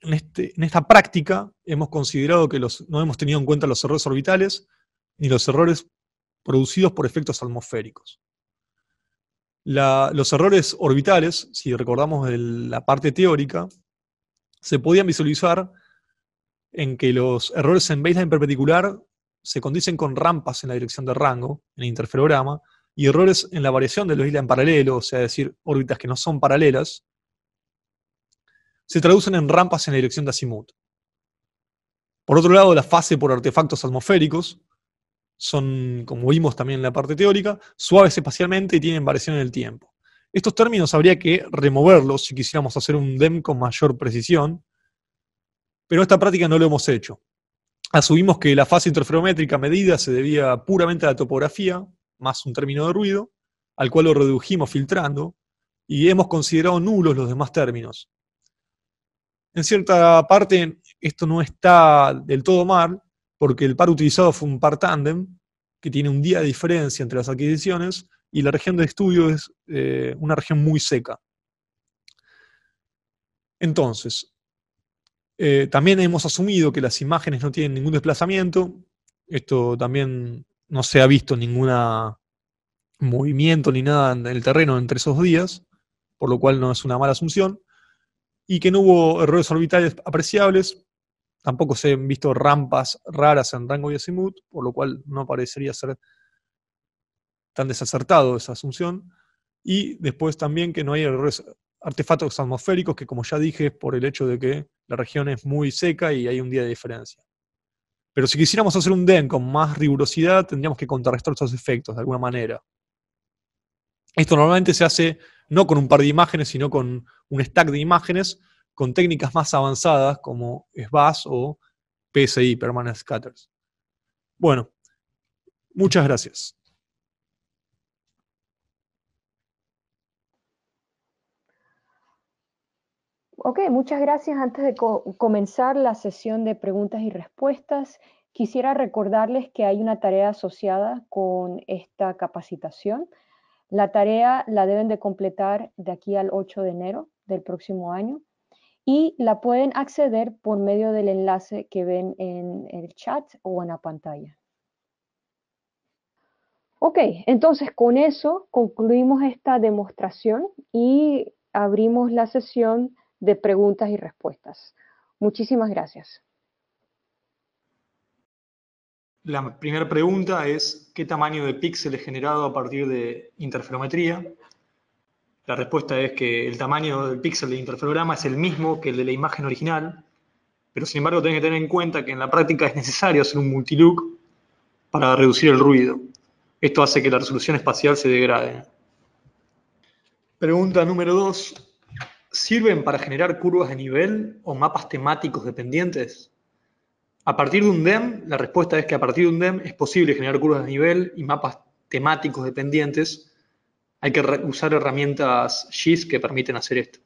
este, en, esta práctica hemos considerado que no hemos tenido en cuenta los errores orbitales ni los errores producidos por efectos atmosféricos. los errores orbitales, si recordamos la parte teórica, se podían visualizar en que los errores en baseline perpendicular se condicen con rampas en la dirección de rango, en el interferograma, y errores en la variación de los islas en paralelo, o sea, decir, órbitas que no son paralelas, se traducen en rampas en la dirección de azimut. Por otro lado, la fase por artefactos atmosféricos son, como vimos también en la parte teórica, suaves espacialmente y tienen variación en el tiempo. Estos términos habría que removerlos si quisiéramos hacer un DEM con mayor precisión, pero esta práctica no lo hemos hecho. Asumimos que la fase interferométrica medida se debía puramente a la topografía, más un término de ruido, al cual lo redujimos filtrando y hemos considerado nulos los demás términos. En cierta parte, esto no está del todo mal, porque el par utilizado fue un par tándem, que tiene un día de diferencia entre las adquisiciones, y la región de estudio es eh, una región muy seca. Entonces, eh, también hemos asumido que las imágenes no tienen ningún desplazamiento. Esto también no se ha visto ningún movimiento ni nada en el terreno entre esos días, por lo cual no es una mala asunción, y que no hubo errores orbitales apreciables, tampoco se han visto rampas raras en rango y azimut, por lo cual no parecería ser tan desacertado esa asunción, y después también que no hay errores artefactos atmosféricos, que como ya dije, por el hecho de que la región es muy seca y hay un día de diferencia. Pero si quisiéramos hacer un DEN con más rigurosidad, tendríamos que contrarrestar estos efectos de alguna manera. Esto normalmente se hace no con un par de imágenes, sino con un stack de imágenes, con técnicas más avanzadas como SBAS o PSI, Permanent Scatters. Bueno, muchas gracias. Ok, muchas gracias. Antes de comenzar la sesión de preguntas y respuestas, quisiera recordarles que hay una tarea asociada con esta capacitación. La tarea la deben de completar de aquí al 8 de enero del próximo año y la pueden acceder por medio del enlace que ven en el chat o en la pantalla. Ok, entonces con eso concluimos esta demostración y abrimos la sesión de preguntas y respuestas. Muchísimas gracias. La primera pregunta es, ¿qué tamaño de píxel es generado a partir de interferometría? La respuesta es que el tamaño del píxel de interferograma es el mismo que el de la imagen original, pero sin embargo tiene que tener en cuenta que en la práctica es necesario hacer un multilook para reducir el ruido. Esto hace que la resolución espacial se degrade. Pregunta número dos sirven para generar curvas de nivel o mapas temáticos dependientes? A partir de un DEM, la respuesta es que a partir de un DEM es posible generar curvas de nivel y mapas temáticos dependientes. Hay que usar herramientas GIS que permiten hacer esto.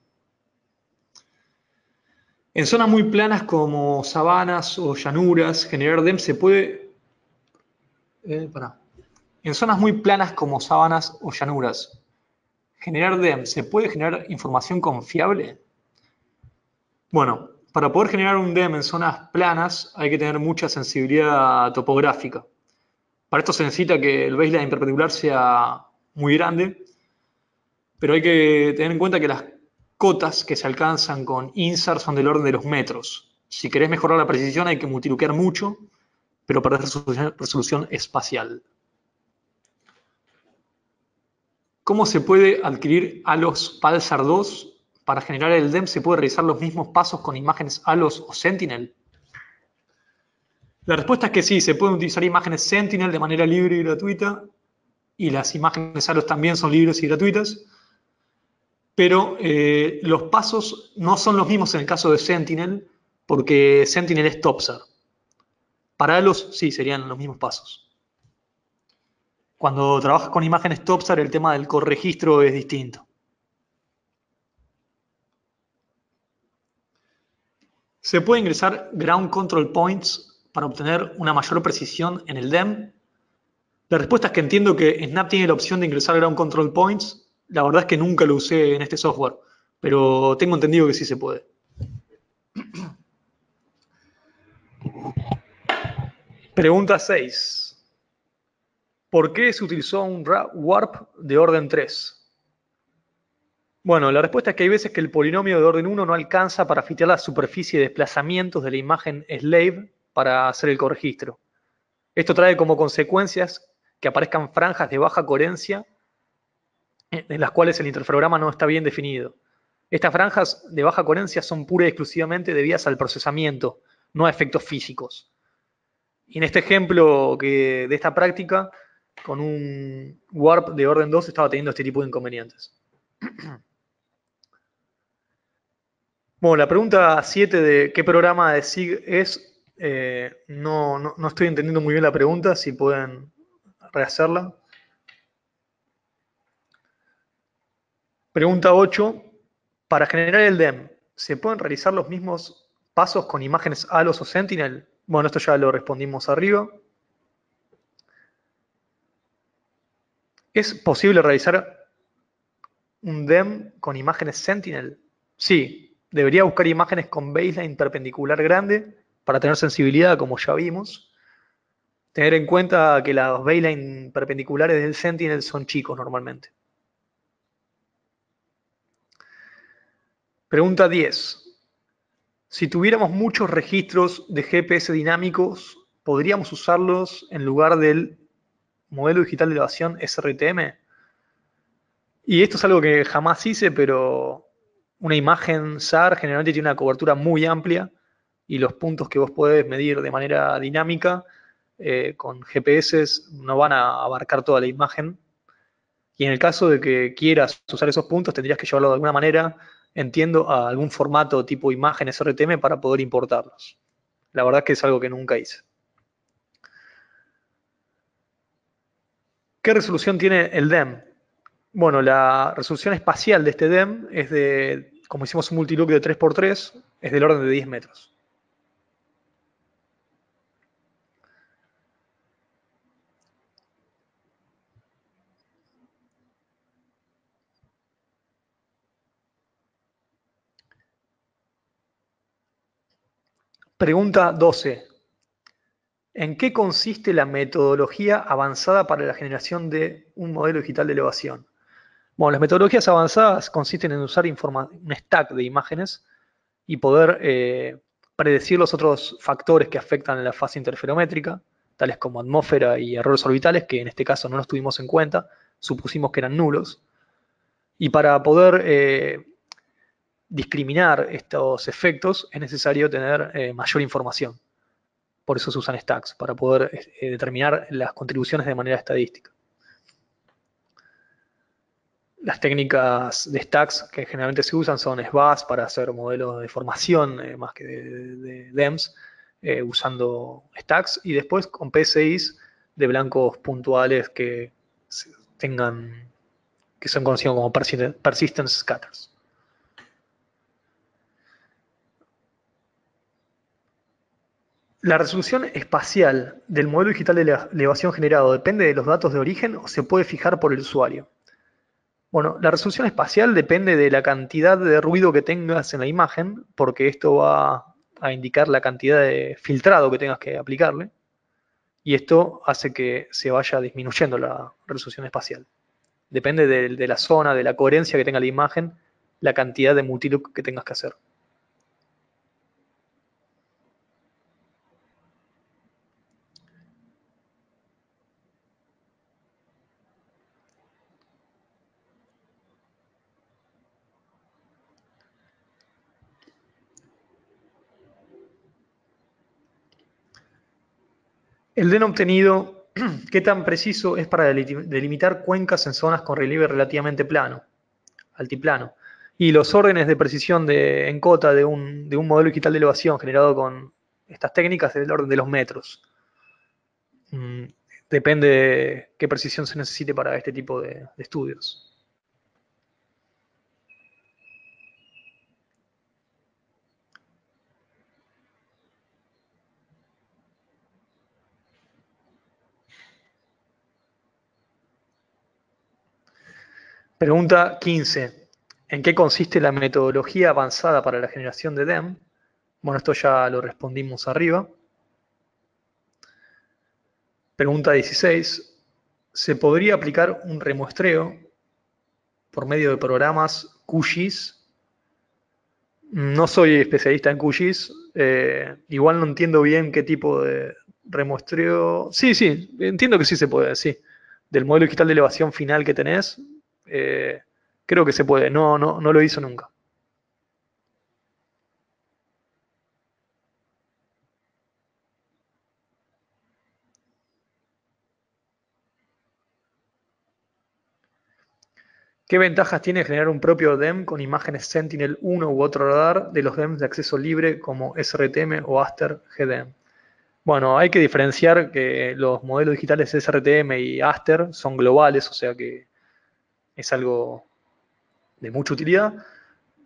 En zonas muy planas como sabanas o llanuras, generar DEM se puede... Eh, en zonas muy planas como sabanas o llanuras, generar DEM, ¿se puede generar información confiable? Bueno, para poder generar un DEM en zonas planas hay que tener mucha sensibilidad topográfica. Para esto se necesita que el baseline perpendicular sea muy grande, pero hay que tener en cuenta que las cotas que se alcanzan con INSAR son del orden de los metros. Si querés mejorar la precisión hay que multiluquear mucho, pero perder resolución espacial. ¿Cómo se puede adquirir ALOS Pulsar 2? Para generar el DEM, ¿se puede realizar los mismos pasos con imágenes ALOS o Sentinel? La respuesta es que sí, se pueden utilizar imágenes Sentinel de manera libre y gratuita, y las imágenes ALOS también son libres y gratuitas, pero eh, los pasos no son los mismos en el caso de Sentinel, porque Sentinel es Topsar. Para ALOS, sí serían los mismos pasos. Cuando trabajas con imágenes Topsar, el tema del corregistro es distinto. ¿Se puede ingresar ground control points para obtener una mayor precisión en el DEM? La respuesta es que entiendo que Snap tiene la opción de ingresar ground control points. La verdad es que nunca lo usé en este software, pero tengo entendido que sí se puede. Pregunta 6. ¿Por qué se utilizó un warp de orden 3? Bueno, la respuesta es que hay veces que el polinomio de orden 1 no alcanza para fitear la superficie de desplazamientos de la imagen slave para hacer el corregistro. Esto trae como consecuencias que aparezcan franjas de baja coherencia en las cuales el interferograma no está bien definido. Estas franjas de baja coherencia son pura y exclusivamente debidas al procesamiento, no a efectos físicos. Y en este ejemplo que, de esta práctica, con un warp de orden 2 estaba teniendo este tipo de inconvenientes. Bueno, la pregunta 7 de qué programa de SIG es, eh, no, no, no estoy entendiendo muy bien la pregunta, si pueden rehacerla. Pregunta 8. Para generar el DEM, ¿se pueden realizar los mismos pasos con imágenes ALOS o Sentinel? Bueno, esto ya lo respondimos arriba. ¿Es posible realizar un DEM con imágenes Sentinel? Sí, debería buscar imágenes con baseline perpendicular grande para tener sensibilidad, como ya vimos. Tener en cuenta que las baseline perpendiculares del Sentinel son chicos normalmente. Pregunta 10. Si tuviéramos muchos registros de GPS dinámicos, ¿podríamos usarlos en lugar del modelo digital de elevación SRTM. Y esto es algo que jamás hice, pero una imagen SAR generalmente tiene una cobertura muy amplia y los puntos que vos podés medir de manera dinámica eh, con GPS no van a abarcar toda la imagen. Y en el caso de que quieras usar esos puntos, tendrías que llevarlo de alguna manera, entiendo, a algún formato tipo imagen SRTM para poder importarlos. La verdad es que es algo que nunca hice. ¿Qué resolución tiene el DEM? Bueno, la resolución espacial de este DEM es de, como hicimos un multilook de 3x3, es del orden de 10 metros. Pregunta 12. ¿En qué consiste la metodología avanzada para la generación de un modelo digital de elevación? Bueno, las metodologías avanzadas consisten en usar un stack de imágenes y poder eh, predecir los otros factores que afectan a la fase interferométrica, tales como atmósfera y errores orbitales, que en este caso no los tuvimos en cuenta, supusimos que eran nulos. Y para poder eh, discriminar estos efectos es necesario tener eh, mayor información. Por eso se usan stacks, para poder eh, determinar las contribuciones de manera estadística. Las técnicas de stacks que generalmente se usan son SBAS para hacer modelos de formación eh, más que de, DEMS, eh, usando stacks, y después con PSIs de blancos puntuales que tengan, que son conocidos como persistence scatters. ¿La resolución espacial del modelo digital de elevación generado depende de los datos de origen o se puede fijar por el usuario? Bueno, la resolución espacial depende de la cantidad de ruido que tengas en la imagen, porque esto va a indicar la cantidad de filtrado que tengas que aplicarle, y esto hace que se vaya disminuyendo la resolución espacial. Depende de, de la zona, de la coherencia que tenga la imagen, la cantidad de multilook que tengas que hacer. El DEN obtenido, ¿qué tan preciso es para delimitar cuencas en zonas con relieve relativamente plano, altiplano? Y los órdenes de precisión de, en cota de un, modelo digital de elevación generado con estas técnicas es del orden de los metros. Mm, depende de qué precisión se necesite para este tipo de estudios. Pregunta 15. ¿En qué consiste la metodología avanzada para la generación de DEM? Bueno, esto ya lo respondimos arriba. Pregunta 16. ¿Se podría aplicar un remuestreo por medio de programas QGIS? No soy especialista en QGIS. Eh, igual no entiendo bien qué tipo de remuestreo... Sí, sí, entiendo que sí se puede, sí. Del modelo digital de elevación final que tenés, eh, creo que se puede, no, no, no lo hizo nunca. ¿Qué ventajas tiene generar un propio DEM con imágenes Sentinel-1 u otro radar de los DEMs de acceso libre como SRTM o Aster GDEM? Bueno, hay que diferenciar que los modelos digitales SRTM y Aster son globales, o sea que es algo de mucha utilidad,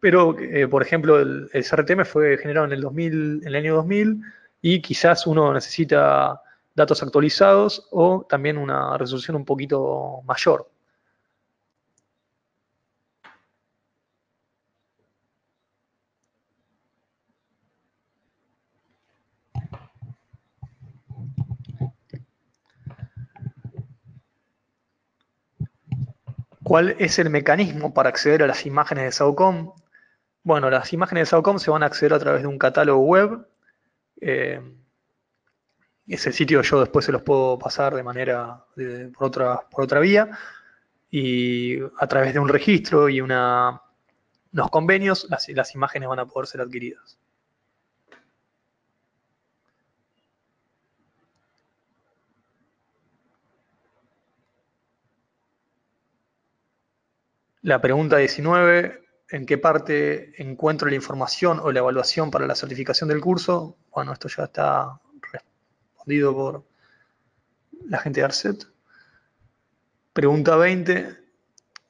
pero eh, por ejemplo el, el, CRTM fue generado en el, 2000, en el año 2000 y quizás uno necesita datos actualizados o también una resolución un poquito mayor. ¿Cuál es el mecanismo para acceder a las imágenes de SAOCOM? Bueno, las imágenes de SAOCOM se van a acceder a través de un catálogo web. Eh, ese sitio yo después se los puedo pasar de manera, por, otra, por otra vía. Y a través de un registro y unos convenios, las imágenes van a poder ser adquiridas. La pregunta 19, ¿en qué parte encuentro la información o la evaluación para la certificación del curso? Bueno, esto ya está respondido por la gente de ARCET. Pregunta 20,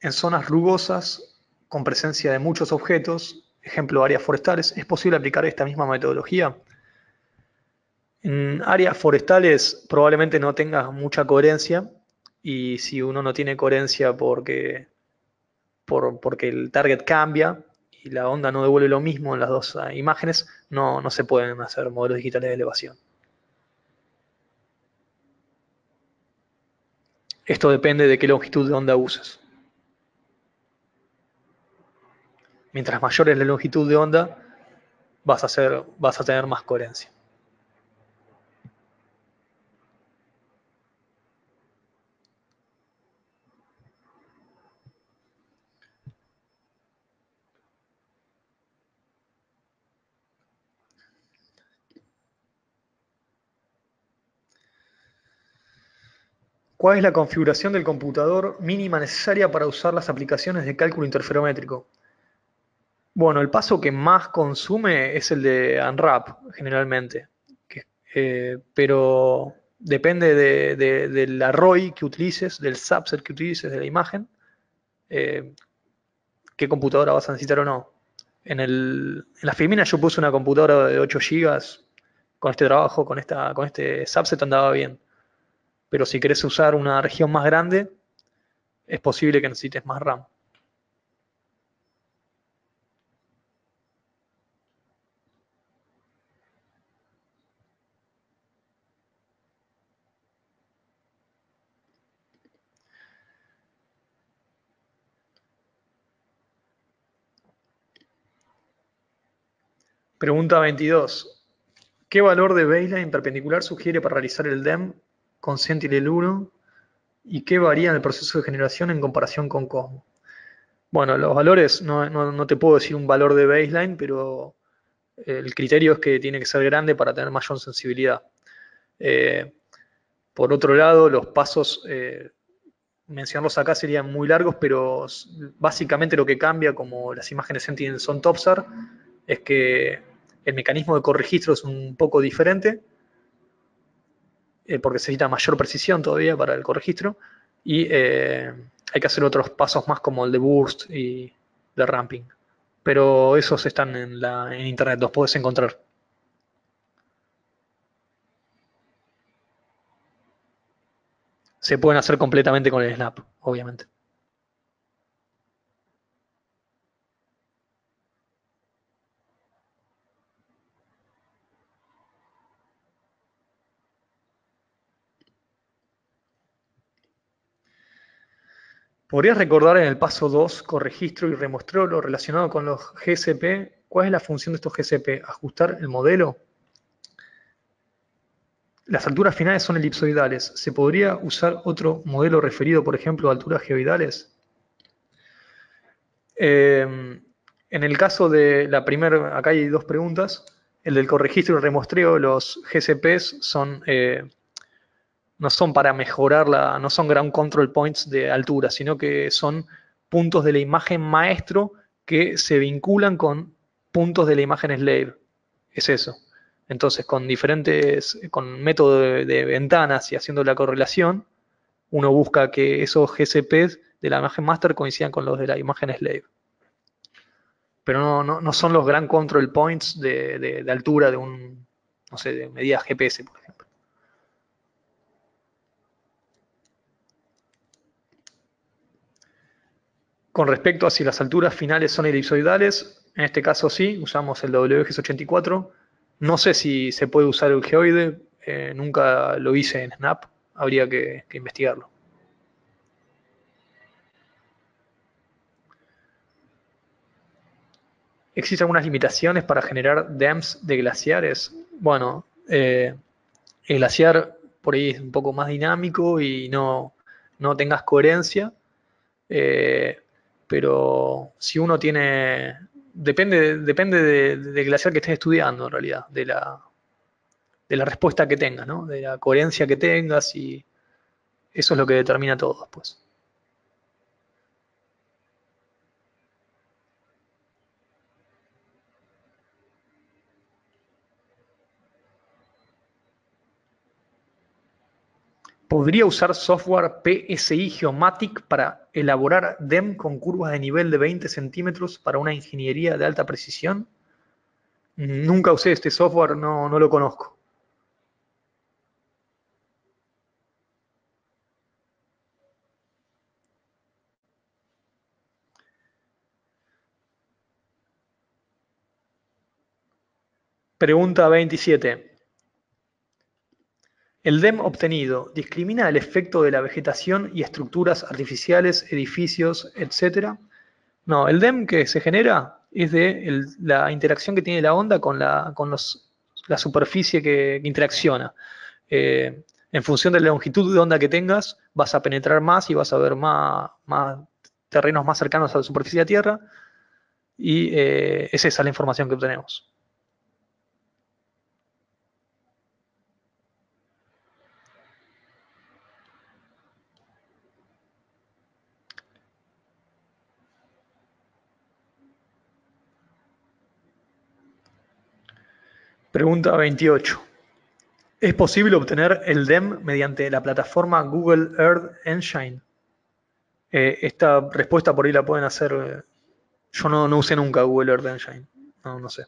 en zonas rugosas con presencia de muchos objetos, ejemplo áreas forestales, ¿es posible aplicar esta misma metodología? En áreas forestales probablemente no tenga mucha coherencia y si uno no tiene coherencia porque porque el target cambia y la onda no devuelve lo mismo en las dos ah, imágenes, no, no se pueden hacer modelos digitales de elevación. Esto depende de qué longitud de onda uses. Mientras mayor es la longitud de onda, vas a, hacer, vas a tener más coherencia. ¿Cuál es la configuración del computador mínima necesaria para usar las aplicaciones de cálculo interferométrico? Bueno, el paso que más consume es el de Unwrap, generalmente. Eh, pero depende del arroyo que utilices, del subset que utilices de la imagen, eh, qué computadora vas a necesitar o no. En, las la Filmina yo puse una computadora de 8 GB. Con este trabajo, con, esta, con este subset andaba bien pero si querés usar una región más grande, es posible que necesites más RAM. Pregunta 22. ¿Qué valor de baseline perpendicular sugiere para realizar el DEM con Sentinel-1 y qué varía en el proceso de generación en comparación con Cosmo. Bueno, los valores, no, te puedo decir un valor de baseline, pero eh, el criterio es que tiene que ser grande para tener mayor sensibilidad. Eh, por otro lado, los pasos, eh, mencionarlos acá serían muy largos, pero básicamente lo que cambia, como las imágenes Sentinel son Topsar, es que el mecanismo de corregistro es un poco diferente eh, porque se necesita mayor precisión todavía para el corregistro. Y eh, hay que hacer otros pasos más como el de burst y de ramping. Pero esos están en, la, en internet, los puedes encontrar. Se pueden hacer completamente con el snap, obviamente. ¿Podrías recordar en el paso 2, corregistro y remostreo, lo relacionado con los GCP? ¿Cuál es la función de estos GCP? ¿Ajustar el modelo? Las alturas finales son elipsoidales. ¿Se podría usar otro modelo referido, por ejemplo, a alturas geoidales? Em, en el caso de la primera, acá hay dos preguntas. El del corregistro y remostreo, los GCPs son eh, no son para mejorar no son gran control points de altura, sino que son puntos de la imagen maestro que se vinculan con puntos de la imagen slave. Es eso. Entonces, con diferentes, con método de, ventanas y haciendo la correlación, uno busca que esos GCPs de la imagen master coincidan con los de la imagen slave. Pero no, son los gran control points de, de altura de un, no sé, de medida GPS, por ejemplo. Con respecto a si las alturas finales son elipsoidales, en este caso sí, usamos el WGS84. No sé si se puede usar el geoide, eh, nunca lo hice en Snap, habría que, investigarlo. ¿Existen algunas limitaciones para generar DEMs de glaciares? Bueno, eh, el glaciar por ahí es un poco más dinámico y no, tengas coherencia. Eh, pero si uno tiene, depende, depende del de glaciar que estés estudiando en realidad, de la, de la respuesta que tengas, ¿no? de la coherencia que tengas y eso es lo que determina todo después. ¿Podría usar software PSI Geomatic para elaborar DEM con curvas de nivel de 20 centímetros para una ingeniería de alta precisión? Nunca usé este software, no, no lo conozco. Pregunta 27. El DEM obtenido discrimina el efecto de la vegetación y estructuras artificiales, edificios, etc. No, el DEM que se genera es de la interacción que tiene la onda con la, superficie que, interacciona. Eh, en función de la longitud de onda que tengas, vas a penetrar más y vas a ver más, más terrenos más cercanos a la superficie de la Tierra. Y eh, es esa la información que obtenemos. Pregunta 28. ¿Es posible obtener el DEM mediante la plataforma Google Earth Engine? Eh, esta respuesta por ahí la pueden hacer. Eh, yo no, no usé nunca Google Earth Engine. No, no sé.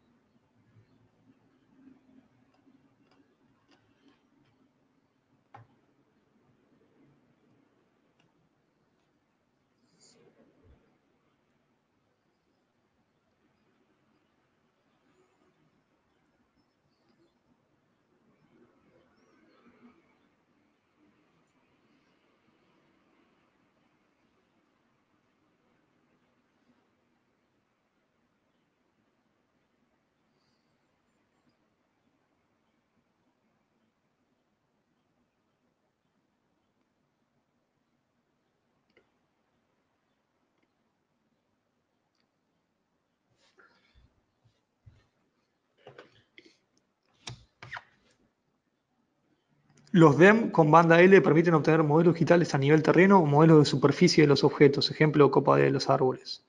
Los DEM con banda L permiten obtener modelos digitales a nivel terreno o modelos de superficie de los objetos, ejemplo copa de los árboles.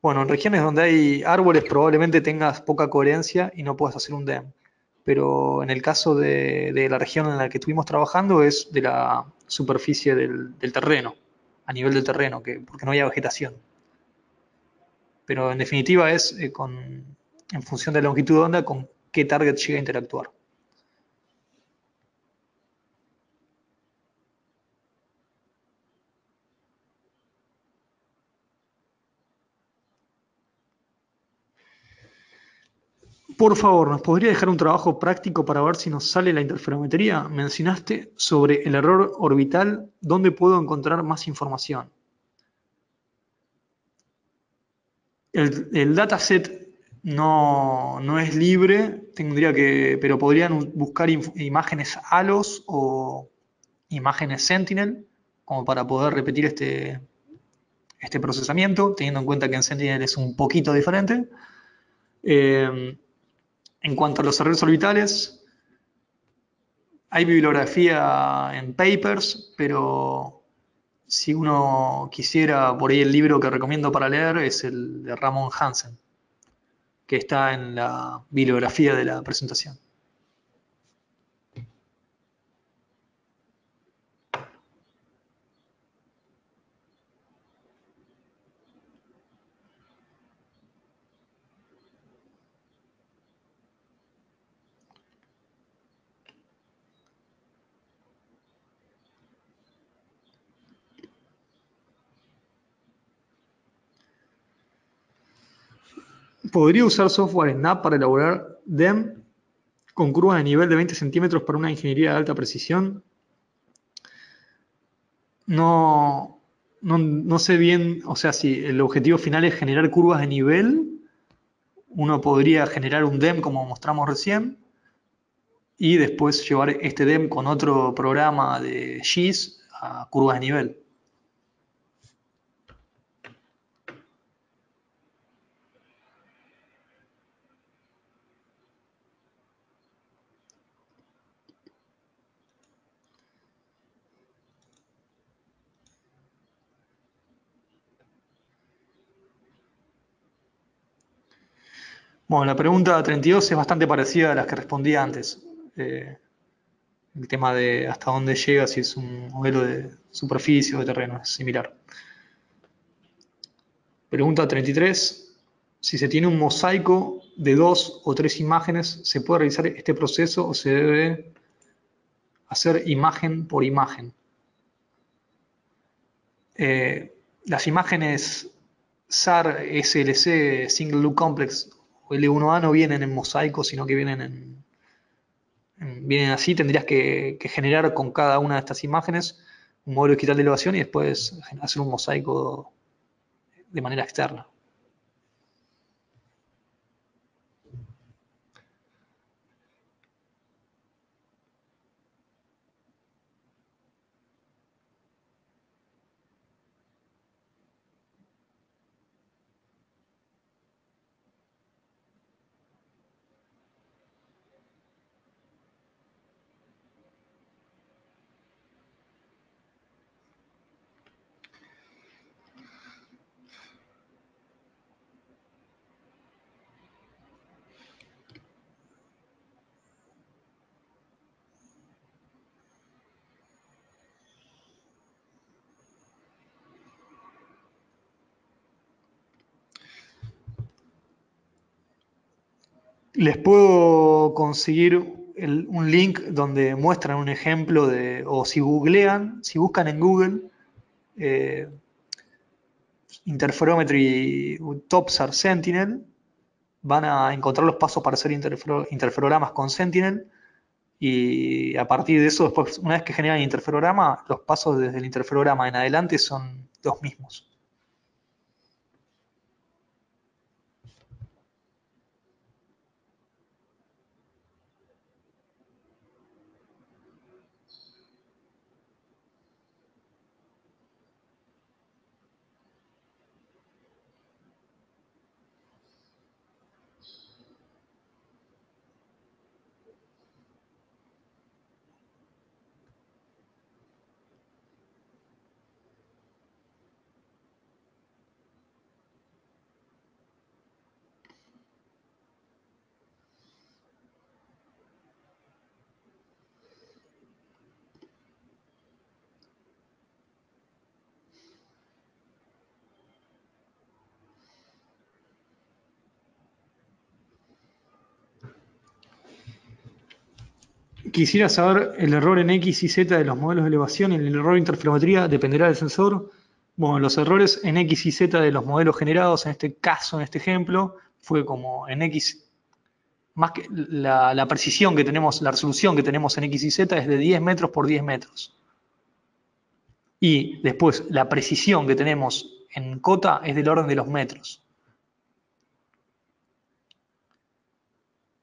Bueno, en regiones donde hay árboles probablemente tengas poca coherencia y no puedas hacer un DEM. Pero en el caso de, la región en la que estuvimos trabajando es de la superficie del, terreno, a nivel del terreno, porque no había vegetación. Pero en definitiva es eh, en función de la longitud de onda con qué target llega a interactuar. por favor, ¿nos podría dejar un trabajo práctico para ver si nos sale la interferometría? Mencionaste sobre el error orbital, ¿dónde puedo encontrar más información? El, dataset no, es libre, tendría que, pero podrían buscar imágenes Alos o imágenes Sentinel, como para poder repetir este, este procesamiento, teniendo en cuenta que en Sentinel es un poquito diferente. Eh, en cuanto a los errores orbitales, hay bibliografía en papers, pero si uno quisiera, por ahí el libro que recomiendo para leer es el de Ramón Hansen, que está en la bibliografía de la presentación. podría usar software Snap para elaborar DEM con curvas de nivel de 20 centímetros para una ingeniería de alta precisión. No, no, no, sé bien, o sea, si el objetivo final es generar curvas de nivel, uno podría generar un DEM como mostramos recién y después llevar este DEM con otro programa de GIS a curvas de nivel. Bueno, la pregunta 32 es bastante parecida a las que respondí antes. Eh, el tema de hasta dónde llega, si es un modelo de superficie o de terreno, es similar. Pregunta 33. Si se tiene un mosaico de dos o tres imágenes, ¿se puede realizar este proceso o se debe hacer imagen por imagen? Eh, las imágenes SAR, SLC, Single Look Complex pues o L1A ah, no vienen en mosaico, sino que vienen en, vienen así, tendrías que, que, generar con cada una de estas imágenes un modelo digital de elevación y después hacer un mosaico de manera externa. Les puedo conseguir un link donde muestran un ejemplo de, o si googlean, si buscan en Google, eh, interferometry TOPSAR Sentinel, van a encontrar los pasos para hacer interferogramas con Sentinel y a partir de eso, después, una vez que generan el interferograma, los pasos desde el interferograma en adelante son los mismos. Quisiera saber el error en X y Z de los modelos de elevación y el error de interferometría dependerá del sensor. Bueno, los errores en X y Z de los modelos generados, en este caso, en este ejemplo, fue como en X, más que la, precisión que tenemos, la resolución que tenemos en X y Z es de 10 metros por 10 metros. Y después, la precisión que tenemos en cota es del orden de los metros.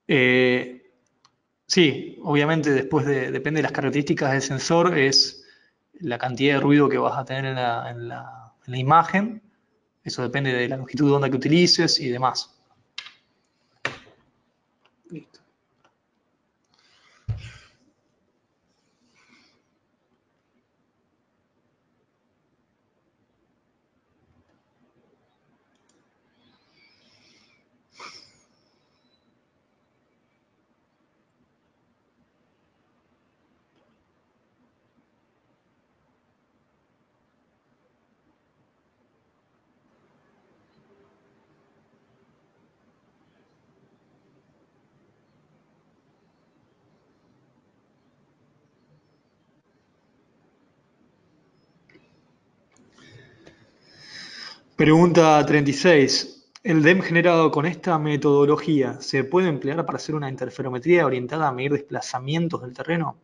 Eh, Sí, obviamente después de, depende de las características del sensor, es la cantidad de ruido que vas a tener en la, en la imagen, eso depende de la longitud de onda que utilices y demás. Listo. Pregunta 36. ¿El DEM generado con esta metodología se puede emplear para hacer una interferometría orientada a medir desplazamientos del terreno?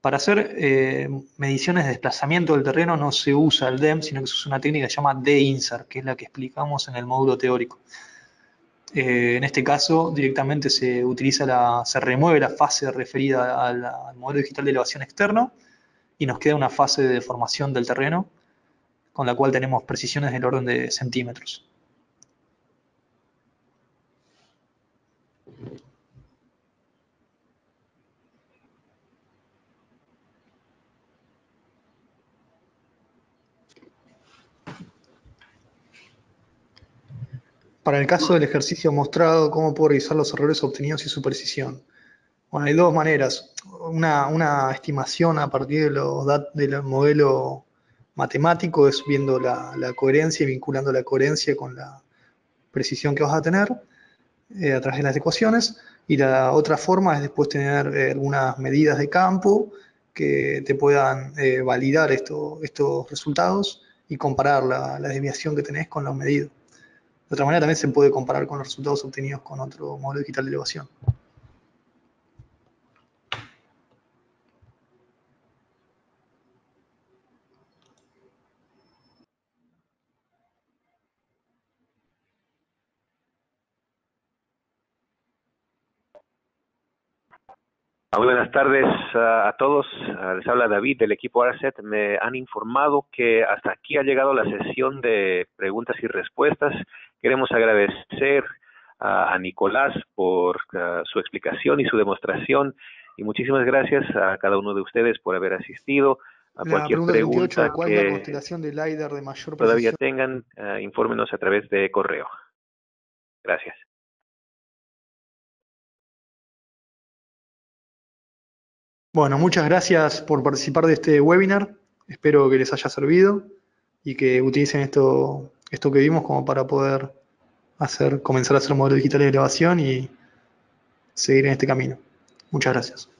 Para hacer eh, mediciones de desplazamiento del terreno no se usa el DEM, sino que se usa una técnica llamada se llama que es la que explicamos en el módulo teórico. Eh, en este caso, directamente se utiliza la, se remueve la fase referida al modelo digital de elevación externo y nos queda una fase de deformación del terreno con la cual tenemos precisiones del orden de centímetros. Para el caso del ejercicio mostrado, ¿cómo puedo revisar los errores obtenidos y su precisión? Bueno, hay dos maneras. Una, estimación a partir de los datos del modelo matemático, es viendo la, coherencia y vinculando la coherencia con la precisión que vas a tener eh, a través de las ecuaciones. Y la otra forma es después tener eh, algunas medidas de campo que te puedan eh, validar estos resultados y comparar la, desviación que tenés con los medidos. De otra manera también se puede comparar con los resultados obtenidos con otro modelo digital de elevación. Ah, muy buenas tardes a todos. Ah, les habla David del equipo Arset. Me han informado que hasta aquí ha llegado la sesión de preguntas y respuestas. Queremos agradecer a Nicolás por ah, su explicación y su demostración. Y muchísimas gracias a cada uno de ustedes por haber asistido. A cualquier pregunta, que mayor todavía tengan, infórmenos a través de correo. Gracias. Bueno, muchas gracias por participar de este webinar. Espero que les haya servido y que utilicen esto, esto que vimos como para poder hacer, comenzar a hacer modelos digitales de elevación y seguir en este camino. Muchas gracias.